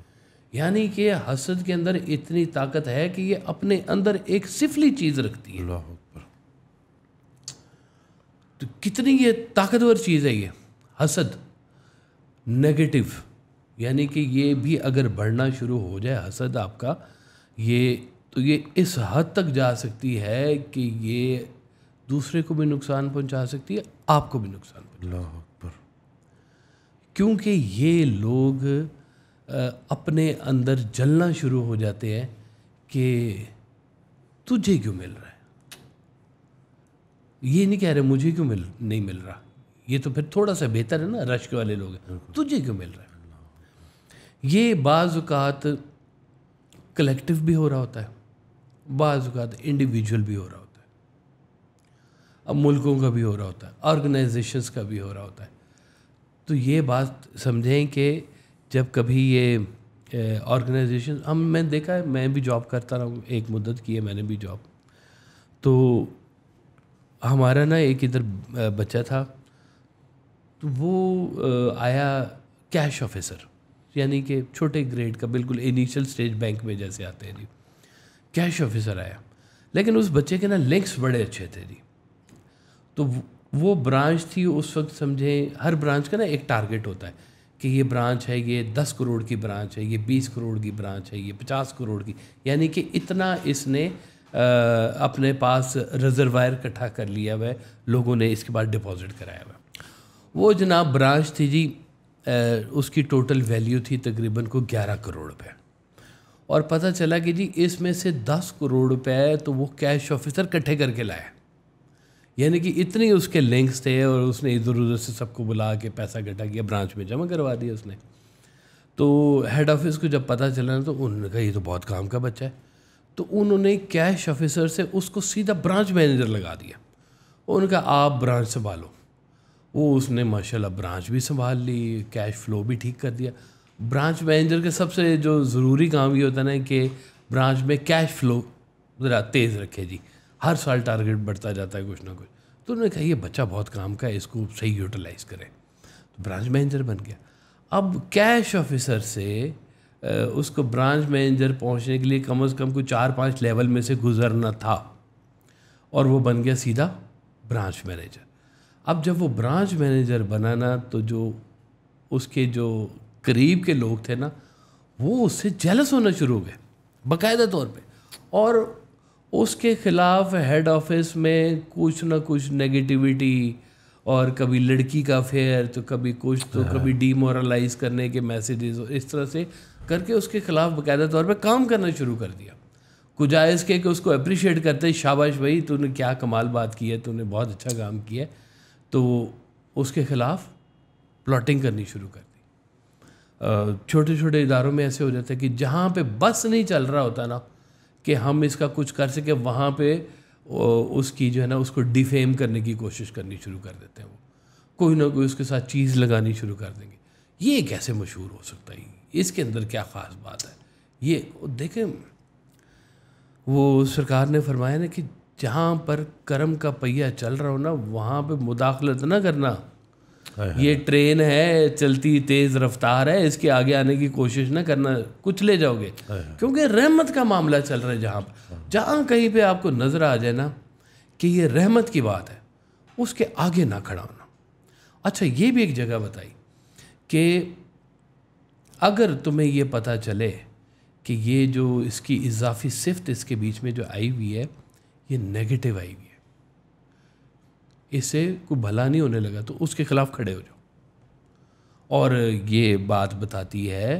यानी कि हसद के अंदर इतनी ताकत है कि ये अपने अंदर एक सिफली चीज़ रखती है तो कितनी ये ताकतवर चीज़ है ये हसद नेगेटिव यानी कि ये भी अगर बढ़ना शुरू हो जाए हसद आपका ये तो ये इस हद तक जा सकती है कि ये दूसरे को भी नुकसान पहुंचा सकती है आपको भी नुकसान पहुंचा क्योंकि ये लोग अपने अंदर जलना शुरू हो जाते हैं कि तुझे क्यों मिल रहा ये नहीं कह रहे मुझे क्यों मिल नहीं मिल रहा ये तो फिर थोड़ा सा बेहतर है ना रश के वाले लोग हैं तुझे क्यों मिल रहा है ये बाज़ात कलेक्टिव भी हो रहा होता है बाज़ात इंडिविजुअल भी हो रहा होता है अब मुल्कों का भी हो रहा होता है ऑर्गेनाइजेशंस का भी हो रहा होता है तो ये बात समझें कि जब कभी ये ऑर्गेनाइजेशन हम मैंने देखा है मैं भी जॉब करता रहा हूँ एक मुद्दत की है मैंने भी जॉब तो हमारा ना एक इधर बच्चा था तो वो आया कैश ऑफिसर यानी कि छोटे ग्रेड का बिल्कुल इनिशियल स्टेज बैंक में जैसे आते हैं जी कैश ऑफिसर आया लेकिन उस बच्चे के ना लिंक्स बड़े अच्छे थे जी तो वो ब्रांच थी उस वक्त समझें हर ब्रांच का ना एक टारगेट होता है कि ये ब्रांच है ये दस करोड़ की ब्रांच है ये बीस करोड़ की ब्रांच है ये पचास करोड़ की यानी कि इतना इसने अपने पास रिजर्वायर इकट्ठा कर लिया हुआ है लोगों ने इसके बाद डिपॉजिट कराया हुआ वो जनाब ब्रांच थी जी उसकी टोटल वैल्यू थी तकरीबन को 11 करोड़ रुपए और पता चला कि जी इसमें से 10 करोड़ रुपए तो वो कैश ऑफिसर इकट्ठे करके लाए यानी कि इतने उसके लिंक्स थे और उसने इधर उधर से सबको बुला के पैसा इकट्ठा किया ब्रांच में जमा करवा दिया उसने तो हेड ऑफिस को जब पता चला ना तो उन्होंने कहा ये तो बहुत काम का बच्चा है तो उन्होंने कैश ऑफिसर से उसको सीधा ब्रांच मैनेजर लगा दिया उनका आप ब्रांच संभालो वो उसने माशाल्लाह ब्रांच भी संभाल ली कैश फ्लो भी ठीक कर दिया ब्रांच मैनेजर के सबसे जो ज़रूरी काम ये होता ना कि ब्रांच में कैश फ्लो ज़रा तेज़ रखे जी हर साल टारगेट बढ़ता जाता है कुछ ना कुछ तो उन्होंने कहा ये बच्चा बहुत काम का है इसको सही यूटिलाइज़ करें तो ब्रांच मैनेजर बन गया अब कैश ऑफिसर से उसको ब्रांच मैनेजर पहुंचने के लिए कम से कम कोई चार पांच लेवल में से गुजरना था और वो बन गया सीधा ब्रांच मैनेजर अब जब वो ब्रांच मैनेजर बना ना तो जो उसके जो करीब के लोग थे ना वो उससे जेलस होना शुरू हो गए बाकायदा तौर पे और उसके ख़िलाफ़ हेड ऑफिस में कुछ ना कुछ नेगेटिविटी और कभी लड़की का फेयर तो कभी कुछ तो कभी डीमोरलाइज हाँ। करने के मैसेजेस इस तरह से करके उसके ख़िलाफ़ बाकायदा तौर पर काम करना शुरू कर दिया गुजाइश के कि उसको अप्रिशिएट करते शाबाश भाई तूने क्या कमाल बात की है तूने बहुत अच्छा काम किया तो उसके ख़िलाफ़ प्लॉटिंग करनी शुरू कर दी छोटे छोटे इदारों में ऐसे हो जाते हैं कि जहाँ पे बस नहीं चल रहा होता ना कि हम इसका कुछ कर सके वहाँ पे उसकी जो है ना उसको डिफेम करने की कोशिश करनी शुरू कर देते हैं वो कोई ना कोई उसके साथ चीज़ लगानी शुरू कर देंगे ये कैसे मशहूर हो सकता है इसके अंदर क्या ख़ास बात है ये देखें वो सरकार ने फरमाया ना कि जहाँ पर कर्म का पहिया चल रहा हो ना वहाँ पे मुदाखलत ना करना हाँ, हाँ। ये ट्रेन है चलती तेज़ रफ्तार है इसके आगे आने की कोशिश ना करना कुछ ले जाओगे हाँ, क्योंकि रहमत का मामला चल रहा है जहाँ पर जहाँ कहीं पे आपको नज़र आ जाए ना कि ये रहमत की बात है उसके आगे ना खड़ा होना अच्छा ये भी एक जगह बताई कि अगर तुम्हें ये पता चले कि ये जो इसकी इजाफी सिफ्त इसके बीच में जो आई हुई है ये नेगेटिव आई हुई है इसे कोई भला नहीं होने लगा तो उसके ख़िलाफ़ खड़े हो जाओ और ये बात बताती है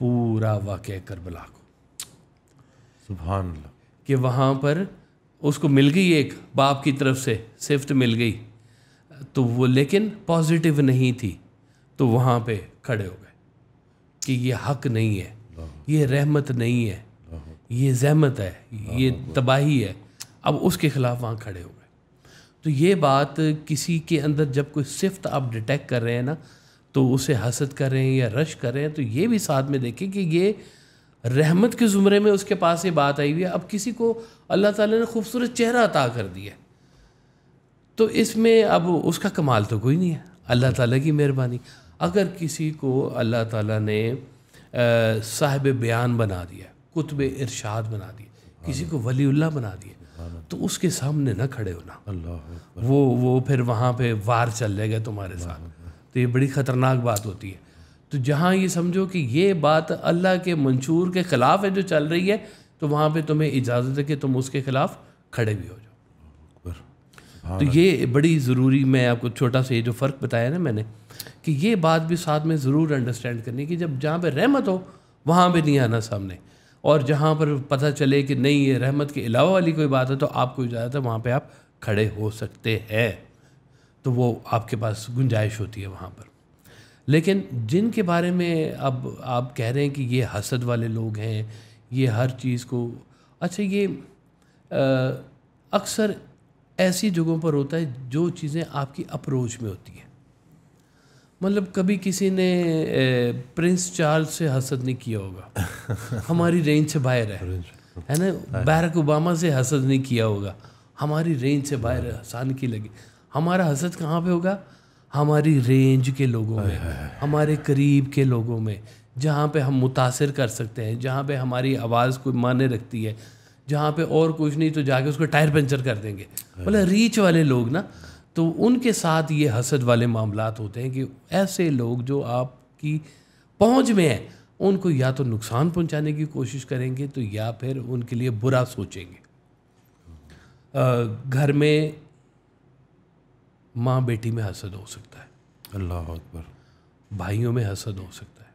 पूरा वाक़ करबला को कि वहाँ पर उसको मिल गई एक बाप की तरफ से सिफ्ट मिल गई तो वो लेकिन पॉजिटिव नहीं थी तो वहाँ पे खड़े हो गए कि ये हक नहीं है ये रहमत नहीं है ये जहमत है ये तबाही है अब उसके ख़िलाफ़ वहाँ खड़े हो गए तो ये बात किसी के अंदर जब कोई सिफ्त आप डिटेक्ट कर रहे हैं ना तो उसे हसद कर रहे हैं या रश कर रहे हैं तो ये भी साथ में देखें कि ये रहमत के ज़ुमरे में उसके पास ये बात आई हुई है अब किसी को अल्लाह ताला ने खूबसूरत चेहरा अता कर दिया तो इसमें अब उसका कमाल तो कोई नहीं है अल्लाह ताला की मेहरबानी अगर किसी को अल्लाह ताला ने साहब बयान बना दिया कुतब इरशाद बना दिया किसी को वलीउल्ला बना दिया तो उसके सामने ना खड़े होना वो वो फिर वहाँ पे वार चल जाएगा तुम्हारे साथ तो ये बड़ी ख़तरनाक बात होती है तो जहाँ ये समझो कि ये बात अल्लाह के मंशूर के ख़िलाफ़ है जो चल रही है तो वहाँ पे तुम्हें इजाज़त है कि तुम उसके ख़िलाफ़ खड़े भी हो जाओ हाँ तो ये बड़ी ज़रूरी मैं आपको छोटा सा ये जो फ़र्क बताया ना मैंने कि ये बात भी साथ में ज़रूर अंडरस्टैंड करनी कि जब जहाँ पर रहमत हो वहाँ पर नहीं आना सामने और जहाँ पर पता चले कि नहीं ये रहमत के अलावा वाली कोई बात है तो आपको इजाज़त है वहाँ पर आप खड़े हो सकते हैं तो वो आपके पास गुंजाइश होती है वहाँ पर लेकिन जिनके बारे में अब आप कह रहे हैं कि ये हसद वाले लोग हैं ये हर चीज़ को अच्छा ये अक्सर ऐसी जगहों पर होता है जो चीज़ें आपकी अप्रोच में होती हैं मतलब कभी किसी ने प्रिंस चार्ल्स [LAUGHS] हाँ। से हसद नहीं किया होगा हमारी रेंज से बाहर है है ना बैरक ओबामा से हसद नहीं किया होगा हमारी रेंज से बाहर हसान की लगी हमारा हसद कहाँ पे होगा हमारी रेंज के लोगों में हमारे करीब के लोगों में जहाँ पे हम मुतासर कर सकते हैं जहाँ पे हमारी आवाज़ कोई माने रखती है जहाँ पे और कुछ नहीं तो जाके उसको टायर पंचर कर देंगे मतलब रीच वाले लोग ना तो उनके साथ ये हसद वाले मामला होते हैं कि ऐसे लोग जो आपकी पहुंच में हैं उनको या तो नुकसान पहुंचाने की कोशिश करेंगे तो या फिर उनके लिए बुरा सोचेंगे आ, घर में माँ बेटी में हसद हो सकता है अल्लाह अकबर भाइयों में हसद हो सकता है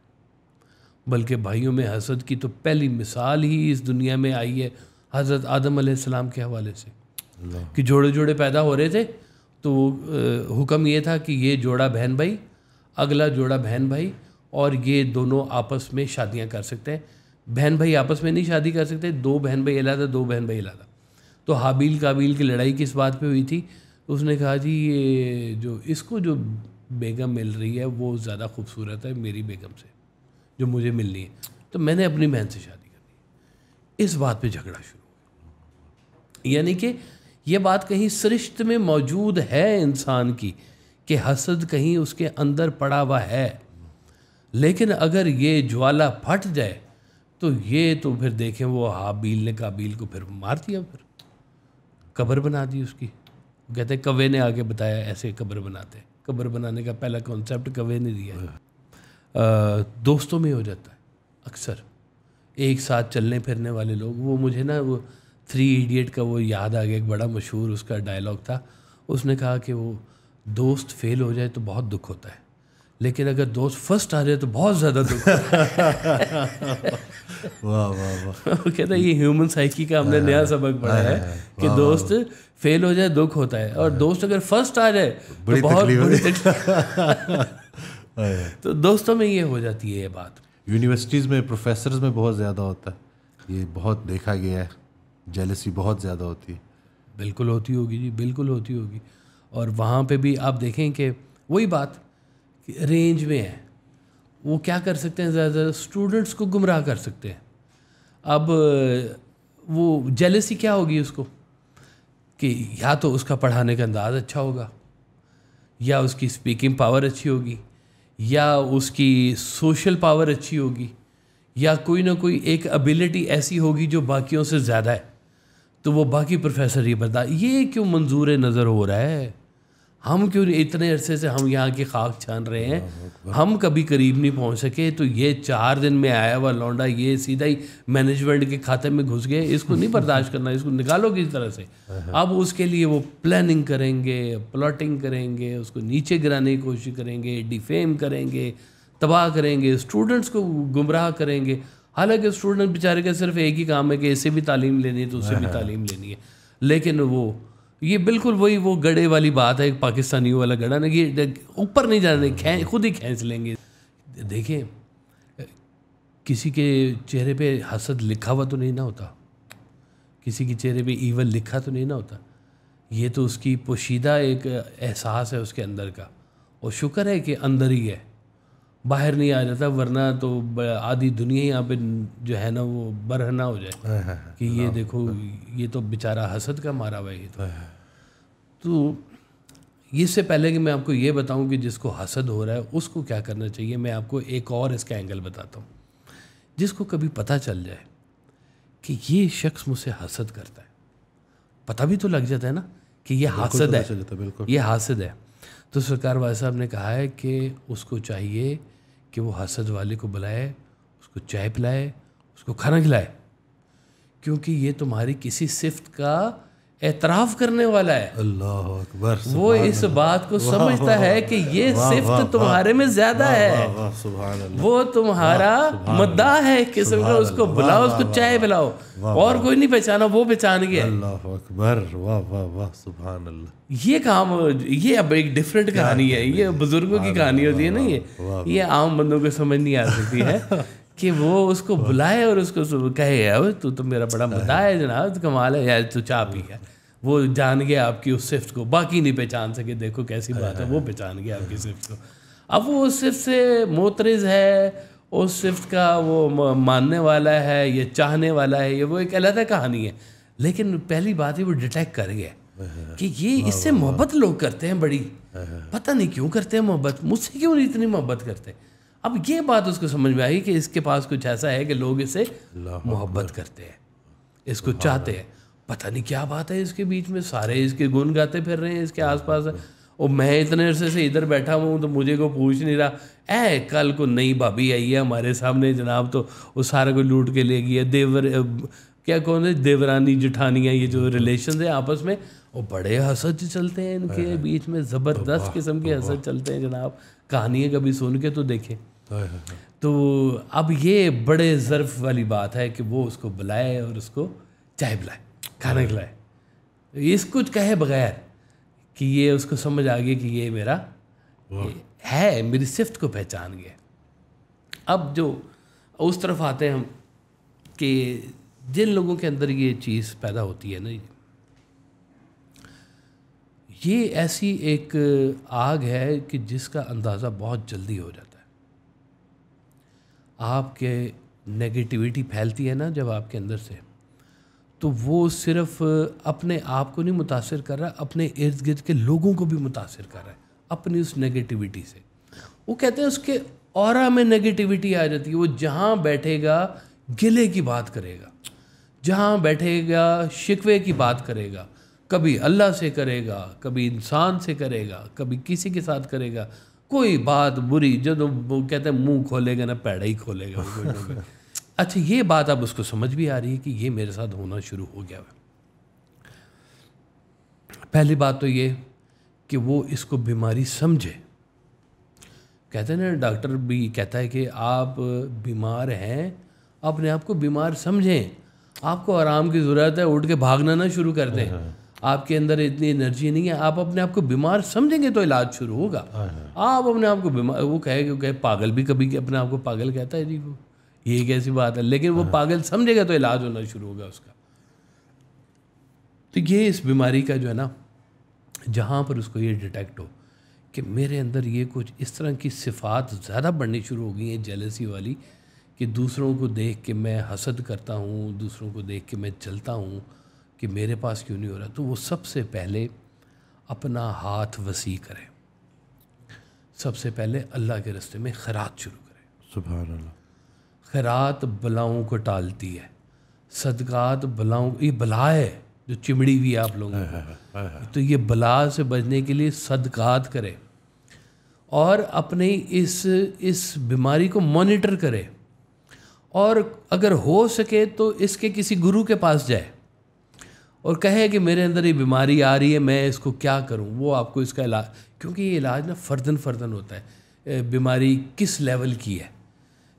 बल्कि भाइयों में हसद की तो पहली मिसाल ही इस दुनिया में आई है हज़रत आदम सलाम के हवाले से कि जोड़े जोड़े पैदा हो रहे थे तो हुक्म ये था कि ये जोड़ा बहन भाई अगला जोड़ा बहन भाई और ये दोनों आपस में शादियाँ कर सकते हैं बहन भाई आपस में नहीं शादी कर सकते दो बहन भाई था दो बहन भाई था तो हाबील काबील की लड़ाई किस बात पे हुई थी तो उसने कहा जी ये जो इसको जो बेगम मिल रही है वो ज़्यादा खूबसूरत है मेरी बेगम से जो मुझे मिलनी है तो मैंने अपनी बहन से शादी करनी इस बात पे झगड़ा शुरू हुआ यानी कि ये बात कहीं सृष्ट में मौजूद है इंसान की कि हसद कहीं उसके अंदर पड़ा हुआ है लेकिन अगर ये ज्वाला फट जाए तो ये तो फिर देखें वो हाबील ने काबील को फिर मार दिया फिर कब्र बना दी उसकी कहते कवे ने आगे बताया ऐसे कब्र बनाते कब्र बनाने का पहला कॉन्सेप्ट कवे ने दिया आ, दोस्तों में हो जाता है अक्सर एक साथ चलने फिरने वाले लोग वो मुझे ना वो थ्री इडियट का वो याद आ गया एक बड़ा मशहूर उसका डायलॉग था उसने कहा कि वो दोस्त फेल हो जाए तो बहुत दुख होता है लेकिन अगर दोस्त फर्स्ट आ जाए तो बहुत ज़्यादा दुख [LAUGHS] वाह वाह वाह [LAUGHS] कहता ये ह्यूमन साइकी का हमने हाँ, नया सबक पढ़ा हाँ, है हाँ, कि दोस्त फेल हो जाए दुख होता है और दोस्त अगर फर्स्ट आ जाए तो बहुत [LAUGHS] तो दोस्तों में ये हो जाती है ये बात यूनिवर्सिटीज़ में प्रोफेसर में बहुत ज़्यादा होता है ये बहुत देखा गया है जेलसी बहुत ज़्यादा होती है बिल्कुल होती होगी जी बिल्कुल होती होगी और वहाँ पे भी आप देखें कि वही बात रेंज में है वो क्या कर सकते हैं ज़्यादा ज़्यादा स्टूडेंट्स को गुमराह कर सकते हैं अब वो जेलसी क्या होगी उसको कि या तो उसका पढ़ाने का अंदाज़ अच्छा होगा या उसकी स्पीकिंग पावर अच्छी होगी या उसकी सोशल पावर अच्छी होगी या कोई ना कोई एक एबिलिटी ऐसी होगी जो बाकियों से ज़्यादा है तो वो बाकी प्रोफेसर ये बता ये क्यों मंजूर नज़र हो रहा है हम क्यों इतने अरसे से हम यहाँ की खाक छान रहे हैं हम कभी करीब नहीं पहुँच सके तो ये चार दिन में आया हुआ लौंडा ये सीधा ही मैनेजमेंट के खाते में घुस गए इसको नहीं बर्दाश्त करना इसको निकालो किस तरह से अब उसके लिए वो प्लानिंग करेंगे प्लॉटिंग करेंगे उसको नीचे गिराने की कोशिश करेंगे डिफेम करेंगे तबाह करेंगे स्टूडेंट्स को गुमराह करेंगे हालांकि स्टूडेंट बेचारे का सिर्फ एक ही काम है कि इसे भी तालीम लेनी है तो उसे भी हाँ। तालीम लेनी है लेकिन वो ये बिल्कुल वही वो गड़े वाली बात है पाकिस्तानी वाला गड़ा ना ये ऊपर नहीं जाने खुद ही खींच लेंगे देखिए किसी के चेहरे पे हसद लिखा हुआ तो नहीं ना होता किसी के चेहरे पे ईवल लिखा तो नहीं ना होता ये तो उसकी पोशीदा एक एहसास है उसके अंदर का और शुक्र है कि अंदर ही है बाहर नहीं आ जाता वरना तो आधी दुनिया यहाँ पे जो है ना वो बरहना हो जाए कि ये हाँ। देखो ये तो बेचारा हसद का मारा हुआ ये तो तो इससे पहले कि मैं आपको ये बताऊं कि जिसको हसद हो रहा है उसको क्या करना चाहिए मैं आपको एक और इसका एंगल बताता हूँ जिसको कभी पता चल जाए कि ये शख्स मुझसे हसद करता है पता भी तो लग जाता है ना कि ये हासद है ये हासद है तो सरकार वाल साहब ने कहा है कि उसको चाहिए कि वो हसद वाले को बुलाए उसको चाय पिलाए उसको खाना खिलाए क्योंकि ये तुम्हारी किसी सिफ्त का एतराफ करने वाला है अल्लाह अकबर वो इस बात को समझता है कि ये सिफ्त तुम्हारे में ज्यादा है वो तुम्हारा मद्दा है किस्म का उसको बुलाओ उसको चाय पिलाओ और कोई नहीं पहचाना वो पहचान गया अल्लाह अकबर वाह वाह वाह सुबहान अल्लाह ये काम ये अब एक डिफरेंट कहानी है ये बुजुर्गों की कहानी होती है ना ये ये आम बंदों को समझ नहीं आ सकती है [LAUGHS] कि वो उसको हाँ। बुलाए और उसको कहे अब तू तो मेरा बड़ा हाँ। मुद्दा है जनाब तो कमाल है यार तू चाह पी गया वो जान गया आपकी उस सिफ्ट को बाकी नहीं पहचान सके देखो कैसी हाँ, बात है वो पहचान गया आपकी सिफ्ट को अब वो उस सिफ्ट से मोतरज है उस सिफ्ट का वो मानने वाला है ये चाहने वाला है ये वो एक अलग कहानी है लेकिन पहली बात ही वो डिटेक्ट कर गया कि ये इससे मोहब्बत लोग करते हैं बड़ी पता नहीं क्यों करते हैं मोहब्बत मुझसे क्यों नहीं इतनी मोहब्बत करते हैं अब ये बात उसको समझ में आई कि इसके पास कुछ ऐसा है कि लोग इसे मोहब्बत करते हैं इसको चाहते हैं पता नहीं क्या बात है इसके बीच में सारे इसके गुण गाते फिर रहे हैं इसके आसपास और मैं इतने अरसे से इधर बैठा हूँ तो मुझे को पूछ नहीं रहा ऐ कल को नई भाभी आई है हमारे सामने जनाब तो वो सारे को लूट के ले गई है देवर क्या कौन है देवरानी जुठानियाँ ये जो रिलेशन है आपस में वो बड़े हसद चलते हैं इनके बीच में ज़बरदस्त किस्म के हसद चलते हैं जनाब कहानियाँ कभी सुन के तो देखें तो अब ये बड़े ज़र्फ वाली बात है कि वो उसको बुलाए और उसको चाय बुलाए खाना हाँ। खिलाए इस कुछ कहे बगैर कि ये उसको समझ आ गया कि ये मेरा है मेरी सिफ्ट को पहचान गया अब जो उस तरफ आते हैं हम कि जिन लोगों के अंदर ये चीज़ पैदा होती है ना ये ऐसी एक आग है कि जिसका अंदाज़ा बहुत जल्दी हो जाता है आपके नेगेटिविटी फैलती है ना जब आपके अंदर से तो वो सिर्फ अपने आप को नहीं मुतासर कर रहा अपने इर्द गिर्द के लोगों को भी मुतासर कर रहा है अपनी उस नेगेटिविटी से वो कहते हैं उसके और में नेगेटिविटी आ जाती है वो जहाँ बैठेगा गिले की बात करेगा जहाँ बैठेगा शिकवे की बात करेगा कभी अल्लाह से करेगा कभी इंसान से करेगा कभी किसी के साथ करेगा कोई बात बुरी जो वो कहते हैं मुंह खोलेगा ना पैड़ा ही खोलेगा [LAUGHS] अच्छा ये बात अब उसको समझ भी आ रही है कि ये मेरे साथ होना शुरू हो गया पहली बात तो ये कि वो इसको बीमारी समझे कहते हैं ना डॉक्टर भी कहता है कि आप बीमार हैं अपने आप को बीमार समझें आपको आराम की ज़रूरत है उठ के भागना ना शुरू कर दें हाँ। आपके अंदर इतनी एनर्जी नहीं है आप अपने आप को बीमार समझेंगे तो इलाज शुरू होगा हाँ, हाँ। आप अपने आप को बीमार वो क्यों कहे पागल भी कभी अपने आप को पागल कहता है जी वो ये कैसी बात है लेकिन वो हाँ। पागल समझेगा तो इलाज होना शुरू होगा उसका तो ये इस बीमारी का जो है ना जहाँ पर उसको ये डिटेक्ट हो कि मेरे अंदर ये कुछ इस तरह की सिफात ज़्यादा बढ़नी शुरू हो गई हैं जेलसी वाली कि दूसरों को देख के मैं हसद करता हूँ दूसरों को देख के मैं चलता हूँ कि मेरे पास क्यों नहीं हो रहा तो वो सबसे पहले अपना हाथ वसी करें सबसे पहले अल्लाह के रस्ते में खैरात शुरू करें सुबह खैरात बलाओं को टालती है सदकात बलाओं ये बला है जो चिमड़ी हुई है आप लोगों हाँ, हाँ, हाँ, तो ये बला से बचने के लिए सदकात करें और अपने इस इस बीमारी को मॉनिटर करें और अगर हो सके तो इसके किसी गुरु के पास जाए और कहे कि मेरे अंदर ये बीमारी आ रही है मैं इसको क्या करूँ वो आपको इसका इलाज क्योंकि ये इलाज ना फर्दन फर्दन होता है बीमारी किस लेवल की है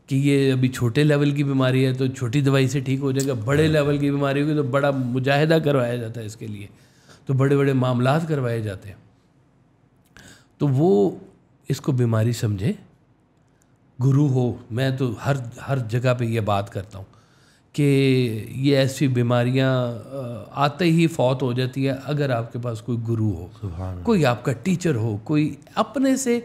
कि ये अभी छोटे लेवल की बीमारी है तो छोटी दवाई से ठीक हो जाएगा बड़े हाँ। लेवल की बीमारी होगी तो बड़ा मुजाहिदा करवाया जाता है इसके लिए तो बड़े बड़े मामला करवाए जाते हैं तो वो इसको बीमारी समझे गुरु हो मैं तो हर हर जगह पे ये बात करता हूँ कि ये ऐसी बीमारियां आते ही फौत हो जाती है अगर आपके पास कोई गुरु हो कोई आपका टीचर हो कोई अपने से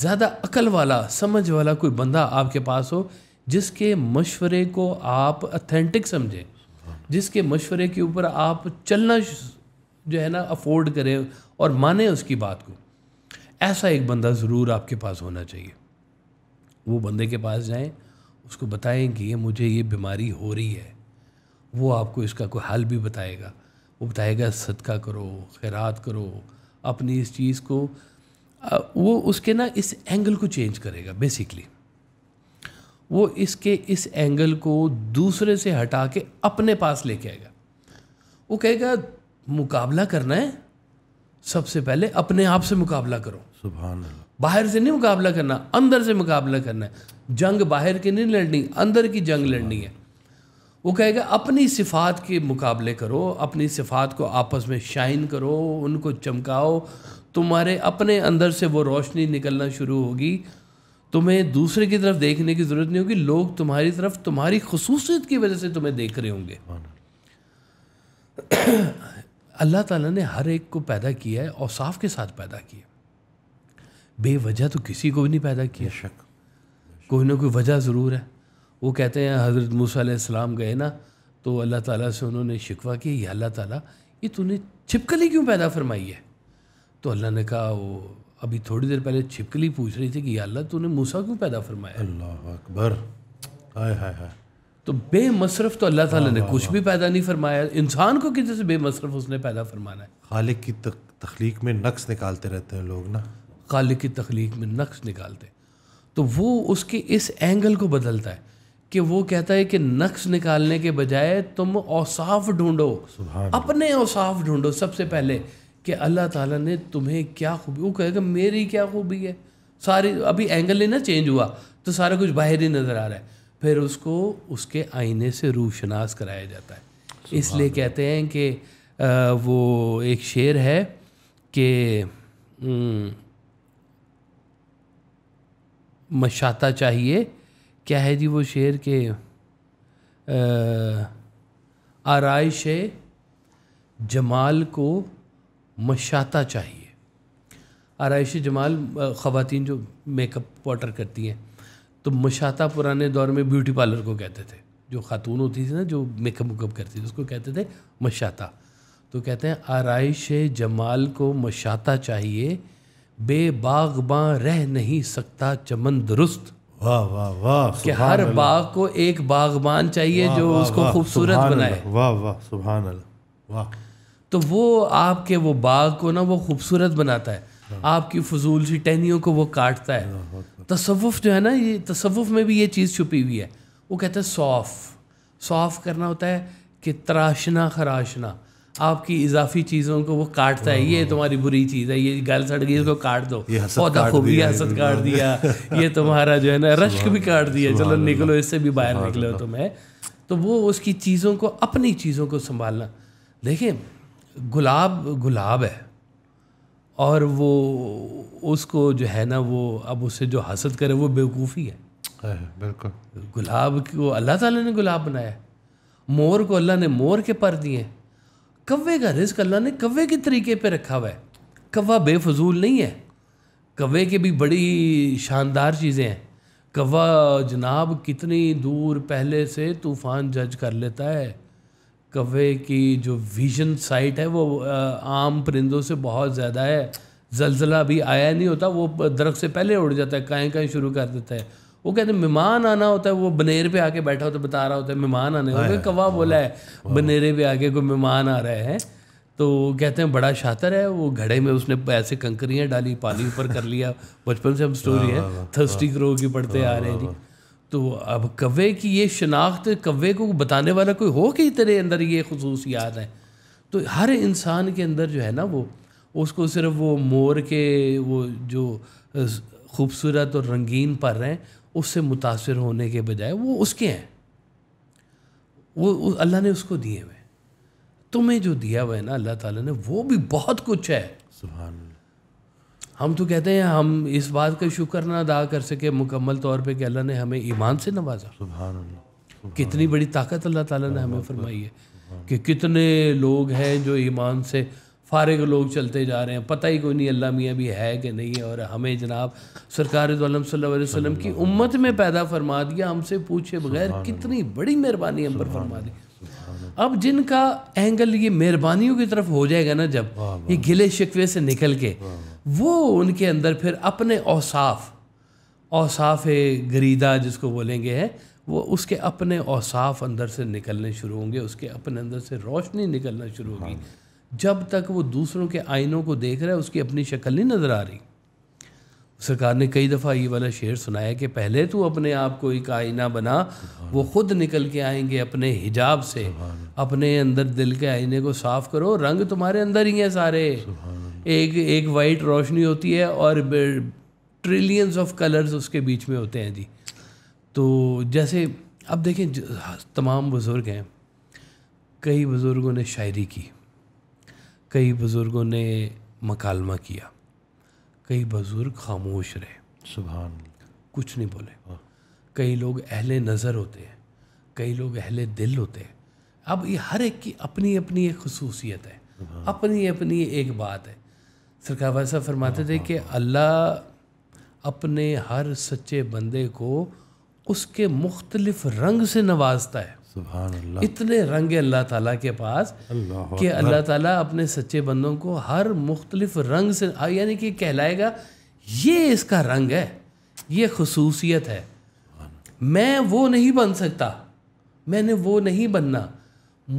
ज़्यादा अकल वाला समझ वाला कोई बंदा आपके पास हो जिसके मशवरे को आप अथेंटिक समझें जिसके मशवरे के ऊपर आप चलना जो है ना अफोर्ड करें और माने उसकी बात को ऐसा एक बंदा ज़रूर आपके पास होना चाहिए वो बंदे के पास जाएं उसको बताएं कि ये मुझे ये बीमारी हो रही है वो आपको इसका कोई हल भी बताएगा वो बताएगा सदका करो खैरात करो अपनी इस चीज़ को वो उसके ना इस एंगल को चेंज करेगा बेसिकली वो इसके इस एंगल को दूसरे से हटा के अपने पास लेके आएगा वो कहेगा मुकाबला करना है सबसे पहले अपने आप से मुकाबला करो सुबह बाहर से नहीं मुकाबला करना अंदर से मुकाबला करना है जंग बाहर की नहीं लड़नी अंदर की जंग लड़नी है वो कहेगा अपनी सिफात के मुकाबले करो अपनी सिफात को आपस में शाइन करो उनको चमकाओ तुम्हारे अपने अंदर से वो रोशनी निकलना शुरू होगी तुम्हें दूसरे की तरफ देखने की ज़रूरत नहीं होगी लोग तुम्हारी तरफ तुम्हारी खसूसियत की वजह से तुम्हें देख रहे होंगे [CLEARS THROAT] अल्लाह ताला ने हर एक को पैदा किया है और साफ के साथ पैदा किया बेवजह तो किसी को भी नहीं पैदा किया शक कोई ना कोई वजह ज़रूर है वो कहते हैं हज़रत मूसम गए ना तो अल्लाह ताला से उन्होंने शिकवा किया या अल्लाह ताला ये तूने छिपकली क्यों पैदा फरमाई है तो अल्लाह ने कहा वो अभी थोड़ी देर पहले छिपकली पूछ रही थी कि या अल्लाह तूने मूसा क्यों पैदा फरमाया अल्लाह अकबर हाय हाय हाय तो बेमसरफ तो अल्लाह ताला ने कुछ भी पैदा नहीं फरमाया इंसान को किसी से बेमसरफ उसने पैदा फरमाना है खालिक की तख्लीक में नक्स निकालते रहते हैं लोग ना खालिक की तख्लीक में नक्श निकालते तो वो उसके इस एंगल को बदलता है कि वो कहता है कि नक्श निकालने के बजाय तुम औसाफ ढूंढो अपने औसाफ ढूंढो सबसे पहले कि अल्लाह ताला ने तुम्हें क्या खूबी वो कहेगा मेरी क्या खूबी है सारी अभी एंगल ही ना चेंज हुआ तो सारा कुछ बाहर ही नज़र आ रहा है फिर उसको उसके आईने से रूशनास कराया जाता है इसलिए कहते हैं कि वो एक शेर है कि हम्म, मशाता चाहिए क्या है जी वो शेर के आरइश जमाल को मशाता चाहिए आरइश जमाल ख़वान जो मेकअप वाटर करती हैं तो मशाता पुराने दौर में ब्यूटी पार्लर को कहते थे जो खातून होती थी ना जो मेकअप वेकअप करती थी उसको कहते थे मशाता तो कहते हैं आरइश जमाल को मशाता चाहिए बेबागबां रह नहीं सकता चमन दुरुस्त वाह वाह वाह कि हर बाग को एक बागबान चाहिए जो वा, उसको खूबसूरत बनाए वाह वाह सुबह वाह तो वो आपके वो बाग को ना वो खूबसूरत बनाता है हाँ। आपकी फजूल सी टहनियों को वो काटता है तसवुफ़ जो है ना ये तसवुफ़ में भी ये चीज़ छुपी हुई है वो कहता है सौफ सौफ करना होता है कि तराशना खराशना आपकी इजाफी चीज़ों को वो काटता है ये हाँ। तुम्हारी बुरी चीज़ है ये गल सड़ गई इसको काट दो पौधा को भी हसद काट दिया [LAUGHS] ये तुम्हारा जो है ना रश्क भी काट दिया चलो निकलो इससे भी बाहर निकलो तुम्हें तो वो उसकी चीज़ों को अपनी चीज़ों को संभालना देखिए गुलाब गुलाब है और वो उसको जो है ना वो अब उससे जो हसद करे वो बेवकूफ़ी है बिल्कुल गुलाब को अल्लाह ताला ने गुलाब बनाया मोर को अल्लाह ने मोर के पर दिए कवे का रिस्क अल्लाह ने कवे के तरीके पे रखा हुआ है कवा बेफजूल नहीं है कवे के भी बड़ी शानदार चीज़ें हैं कवा जनाब कितनी दूर पहले से तूफ़ान जज कर लेता है कवे की जो विजन साइट है वो आम परिंदों से बहुत ज़्यादा है जलजला भी आया नहीं होता वो दरख्त से पहले उड़ जाता है काएँ काएँ शुरू कर देता है वो कहते हैं मेहमान आना होता है वो बनेर पे आके बैठा होता है बता रहा होता है मेहमान आने होंगे कवा बोला है बनेरे पे आके कोई मेहमान आ रहे हैं तो कहते हैं बड़ा शातर है वो घड़े में उसने ऐसे कंकरियाँ डाली पानी ऊपर कर लिया [LAUGHS] बचपन से हम स्टोरी है थर्स्टी क्रो की पढ़ते आ रहे हैं जी तो अब कवे की ये शनाख्त कवे को बताने वाला कोई हो कि तेरे अंदर ये खसूसियात है तो हर इंसान के अंदर जो है ना वो उसको सिर्फ वो मोर के वो जो खूबसूरत और रंगीन पर हैं उससे मुतासर होने के बजाय वो उसके हैं वो अल्लाह ने उसको दिए हुए तुम्हें जो दिया हुआ है ना अल्लाह ताला ने वो भी बहुत कुछ है सुभान हम तो कहते हैं हम इस बात का शुक्र ना अदा कर सके मुकम्मल तौर पे कि अल्लाह ने हमें ईमान से नवाजा सुभान कितनी बड़ी ताकत अल्लाह ताला ने हमें फरमाई है कि कितने लोग हैं जो ईमान से फारे के लोग चलते जा रहे हैं पता ही कोई नहीं अल्लाह मियाँ भी है कि नहीं है और हमें जनाब सरकार तो वसल्लम की उम्मत में पैदा फरमा दिया हमसे पूछे बगैर कितनी बड़ी मेहरबानी हम पर फरमा दी अब जिनका एंगल ये मेहरबानियों की तरफ हो जाएगा ना जब ये गिले शिकवे से निकल के वो उनके अंदर फिर अपने औसाफ औसाफ गरीदा जिसको बोलेंगे है वो उसके अपने औसाफ अंदर से निकलने शुरू होंगे उसके अपने अंदर से रोशनी निकलना शुरू होगी हाँ। जब तक वो दूसरों के आइनों को देख रहा है उसकी अपनी शक्ल नहीं नज़र आ रही सरकार ने कई दफ़ा ये वाला शेर सुनाया कि पहले तू अपने आप को एक आईना बना वो खुद निकल के आएंगे अपने हिजाब से अपने अंदर दिल के आईने को साफ करो रंग तुम्हारे अंदर ही है सारे एक एक वाइट रोशनी होती है और ट्रिलियंस ऑफ कलर्स उसके बीच में होते हैं जी तो जैसे अब देखें हाँ, तमाम बुज़ुर्ग हैं कई बुज़ुर्गों ने शायरी की कई बुज़ुर्गों ने मकालमा किया कई बुज़ुर्ग खामोश रहे सुबह कुछ नहीं बोले हाँ। कई लोग अहले नज़र होते हैं कई लोग अहले दिल होते हैं अब ये हर एक की अपनी अपनी एक खसूसियत है अपनी अपनी एक बात है सरकार साहब फरमाते थे कि हाँ, हाँ। अल्लाह अपने हर सच्चे बंदे को उसके मुख्तलिफ रंग से नवाजता है इतने रंग है अल्लाह ताला के पास कि अल्लाह ताला अपने सच्चे बंदों को हर मुख्तलिफ रंग से यानी कि कहलाएगा ये इसका रंग है ये खसूसियत है मैं वो नहीं बन सकता मैंने वो नहीं बनना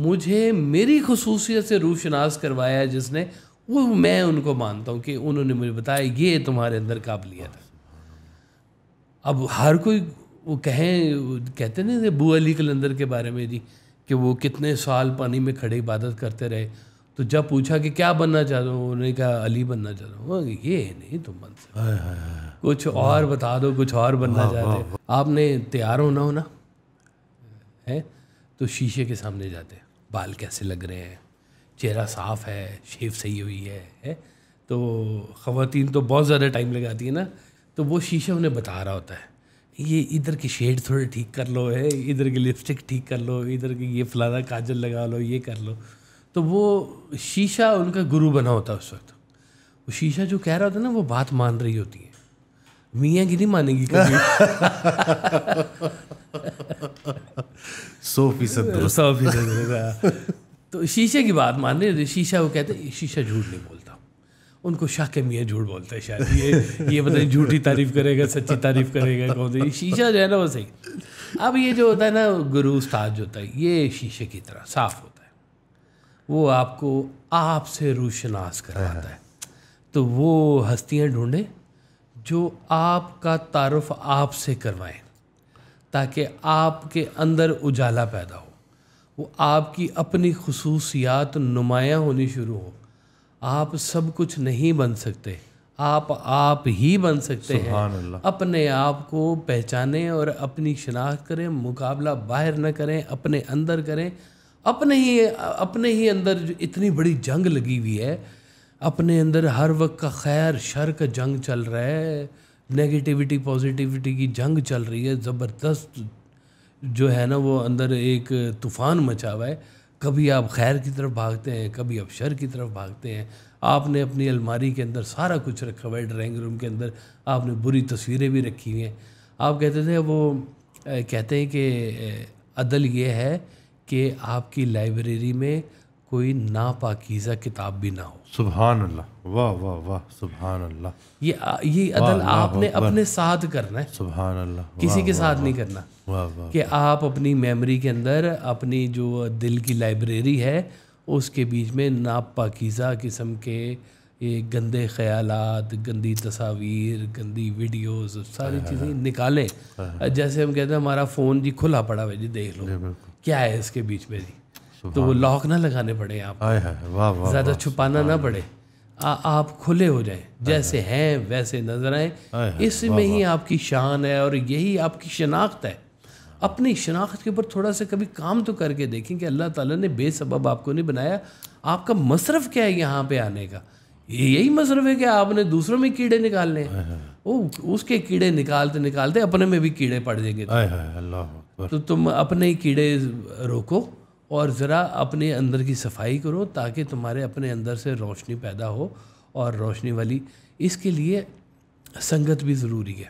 मुझे मेरी खसूसियत से रूशनास करवाया जिसने वो मैं उनको मानता हूँ कि उन्होंने मुझे बताया ये तुम्हारे अंदर काबिलियत है अब हर कोई वो कहें कहते ना बू अली कलंदर के बारे में जी कि वो कितने साल पानी में खड़े इबादत करते रहे तो जब पूछा कि क्या बनना रहा हूँ उन्होंने कहा अली बनना रहा हूँ ये नहीं तुम बन सकते कुछ और बता दो कुछ और बनना चाहते हो आपने तैयार होना होना है तो शीशे के सामने जाते हैं बाल कैसे लग रहे हैं चेहरा साफ है शेव सही हुई है, है? तो ख़वातीन तो बहुत ज़्यादा टाइम लगाती है ना तो वो शीशे उन्हें बता रहा होता है ये इधर की शेड थोड़े ठीक कर लो है इधर की लिपस्टिक ठीक कर लो इधर की ये फलाना काजल लगा लो ये कर लो तो वो शीशा उनका गुरु बना होता है उस वक्त वो शीशा जो कह रहा होता है ना वो बात मान रही होती है मियाँ की नहीं मानेगी कभी सौ फीसद सौ फीसद हाँ। तो शीशे की बात मान रही शीशा वो कहते शीशा झूठ नहीं बोलता उनको शाह के मियाँ झूठ बोलते हैं शायद ये ये पता नहीं झूठी तारीफ करेगा सच्ची तारीफ करेगा कौन सा शीशा जो है ना वो सही अब ये जो होता है ना गुरु उस्ताद जो होता है ये शीशे की तरह साफ होता है वो आपको आपसे रूशनास करवाता है तो वो हस्तियाँ ढूंढे जो आपका तारफ़ आपसे करवाएं ताकि आपके अंदर उजाला पैदा हो वो आपकी अपनी खसूसियात नुमायाँ होनी शुरू हो आप सब कुछ नहीं बन सकते आप आप ही बन सकते हैं अपने आप को पहचाने और अपनी शनाख्त करें मुकाबला बाहर न करें अपने अंदर करें अपने ही अपने ही अंदर जो इतनी बड़ी जंग लगी हुई है अपने अंदर हर वक्त का खैर शर का जंग चल रहा है नेगेटिविटी पॉजिटिविटी की जंग चल रही है ज़बरदस्त जो है ना वो अंदर एक तूफ़ान मचा हुआ है कभी आप खैर की तरफ भागते हैं कभी आप शर की तरफ भागते हैं आपने अपनी अलमारी के अंदर सारा कुछ रखा हुआ है ड्राइंग रूम के अंदर आपने बुरी तस्वीरें भी रखी हुई हैं आप कहते थे वो कहते हैं कि अदल ये है कि आपकी लाइब्रेरी में कोई नापाकीज़ा किताब भी ना हो सुबहान अल्लाह वाह वाह वाह सुबहान अल्लाह ये ये अदल आपने अपने साथ करना है सुबहान अल्लाह किसी के साथ नहीं करना वाह कि आप अपनी मेमोरी के अंदर अपनी जो दिल की लाइब्रेरी है उसके बीच में नापाकीज़ा किस्म के ये गंदे ख्याल गंदी तस्वीर गंदी वीडियोस सारी हाँ, चीज़ें हाँ। निकालें हाँ, जैसे हम कहते हैं हमारा फ़ोन जी खुला पड़ा हुआ जी देख लो क्या है इसके बीच में जी तो, तो वो लॉक ना लगाने पड़े आप ज़्यादा छुपाना ना हाँ। पड़े आ, आप खुले हो जाए जैसे हैं वैसे नजर आए इसमें ही आपकी शान है और यही आपकी शनाख्त है अपनी शनाख्त के ऊपर थोड़ा सा कभी काम तो करके देखें कि अल्लाह ताला ने बेसब आपको नहीं बनाया आपका मसरफ क्या है यहाँ पे आने का यही मसरफ है कि आपने दूसरों में कीड़े निकालने वो उसके कीड़े निकालते निकालते अपने में भी कीड़े पड़ जाएंगे तो तुम अपने कीड़े रोको और ज़रा अपने अंदर की सफाई करो ताकि तुम्हारे अपने अंदर से रोशनी पैदा हो और रोशनी वाली इसके लिए संगत भी ज़रूरी है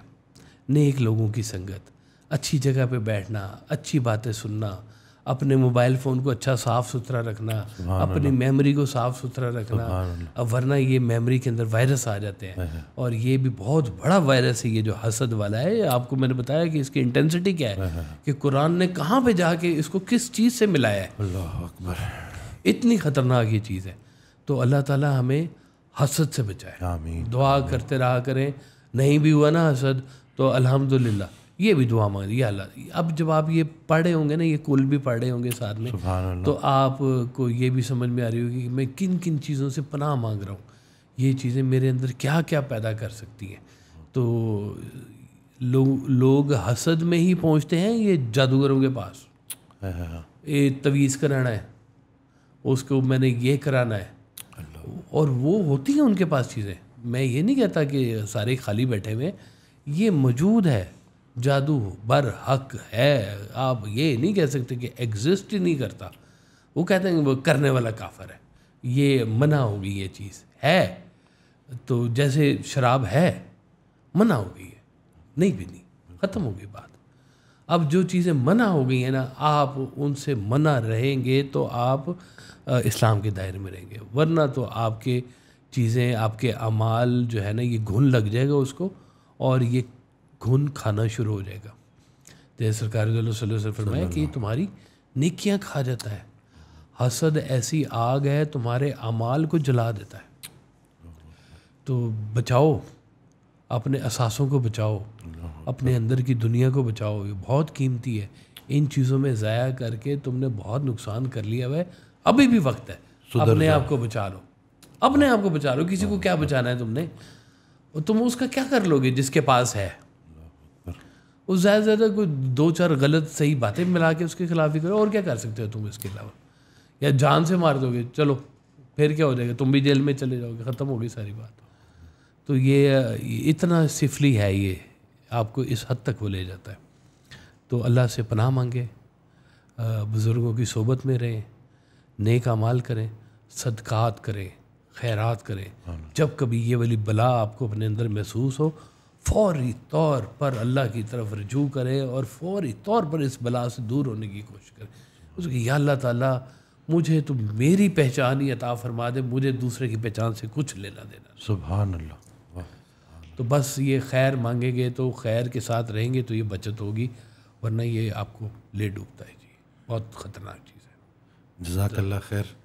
नेक लोगों की संगत अच्छी जगह पे बैठना अच्छी बातें सुनना अपने मोबाइल फ़ोन को अच्छा साफ़ सुथरा रखना अपनी मेमोरी को साफ़ सुथरा रखना अब वरना ये मेमोरी के अंदर वायरस आ जाते हैं और ये भी बहुत बड़ा वायरस है ये जो हसद वाला है आपको मैंने बताया कि इसकी इंटेंसिटी क्या है कि कुरान ने कहाँ पे जाके इसको किस चीज़ से मिलाया है अकबर इतनी ख़तरनाक ये चीज़ है तो अल्लाह ताला हमें हसद से बचाए दुआ करते रहा करें नहीं भी हुआ ना हसद तो अल्हम्दुलिल्लाह ये भी दुआ मांग रही अल्लाह अब जब आप ये पढ़े होंगे ना ये कुल भी पढ़े होंगे साथ में तो आपको ये भी समझ में आ रही होगी कि मैं किन किन चीज़ों से पनाह मांग रहा हूँ ये चीज़ें मेरे अंदर क्या क्या पैदा कर सकती हैं तो लो, लोग हसद में ही पहुँचते हैं ये जादूगरों के पास हाँ, हाँ, हाँ। ये तवीज़ कराना है उसको मैंने ये कराना है और वो होती हैं उनके पास चीज़ें मैं ये नहीं कहता कि सारे खाली बैठे हुए ये मौजूद है जादू बर हक है आप ये नहीं कह सकते कि एग्जिस्ट ही नहीं करता वो कहते हैं वो करने वाला काफर है ये मना होगी ये चीज़ है तो जैसे शराब है मना हो गई है नहीं नहीं ख़त्म हो गई बात अब जो चीज़ें मना हो गई हैं ना आप उनसे मना रहेंगे तो आप इस्लाम के दायरे में रहेंगे वरना तो आपके चीज़ें आपके अमाल जो है ना ये घुन लग जाएगा उसको और ये घुन खाना शुरू हो जाएगा जैसे तो सरकार फरमाया कि तुम्हारी निकियाँ खा जाता है हसद ऐसी आग है तुम्हारे अमाल को जला देता है तो बचाओ अपने असासों को बचाओ अपने अंदर की दुनिया को बचाओ ये बहुत कीमती है इन चीज़ों में ज़ाया करके तुमने बहुत नुकसान कर लिया हुआ है अभी भी वक्त है अपने आप को बचा लो अपने आप को बचा लो किसी को क्या बचाना है तुमने तुम उसका क्या कर लोगे जिसके पास है उस ज़्यादा से ज़्यादा कोई दो चार गलत सही बातें मिला के उसके खिलाफ ही करो और क्या कर सकते हो तुम इसके अलावा या जान से मार दोगे चलो फिर क्या हो जाएगा तुम भी जेल में चले जाओगे ख़त्म होगी सारी बात तो ये इतना सिफली है ये आपको इस हद तक वो ले जाता है तो अल्लाह से पनाह मांगे बुज़ुर्गों की सोबत में रहें नेक अमाल करें सदकात करें खैरात करें जब कभी ये वाली बला आपको अपने अंदर महसूस हो फौरी तौर पर अल्लाह की तरफ रजू करें और फौरी तौर पर इस बला से दूर होने की कोशिश करें उसकी या अल्लाह ताला मुझे तो मेरी पहचान ही अता फरमा दे मुझे दूसरे की पहचान से कुछ लेना देना सुबह अल्लाह तो बस ये खैर मांगेंगे तो खैर के साथ रहेंगे तो ये बचत होगी वरना ये आपको ले डूबता है जी बहुत ख़तरनाक चीज़ है जजाकल्ला खैर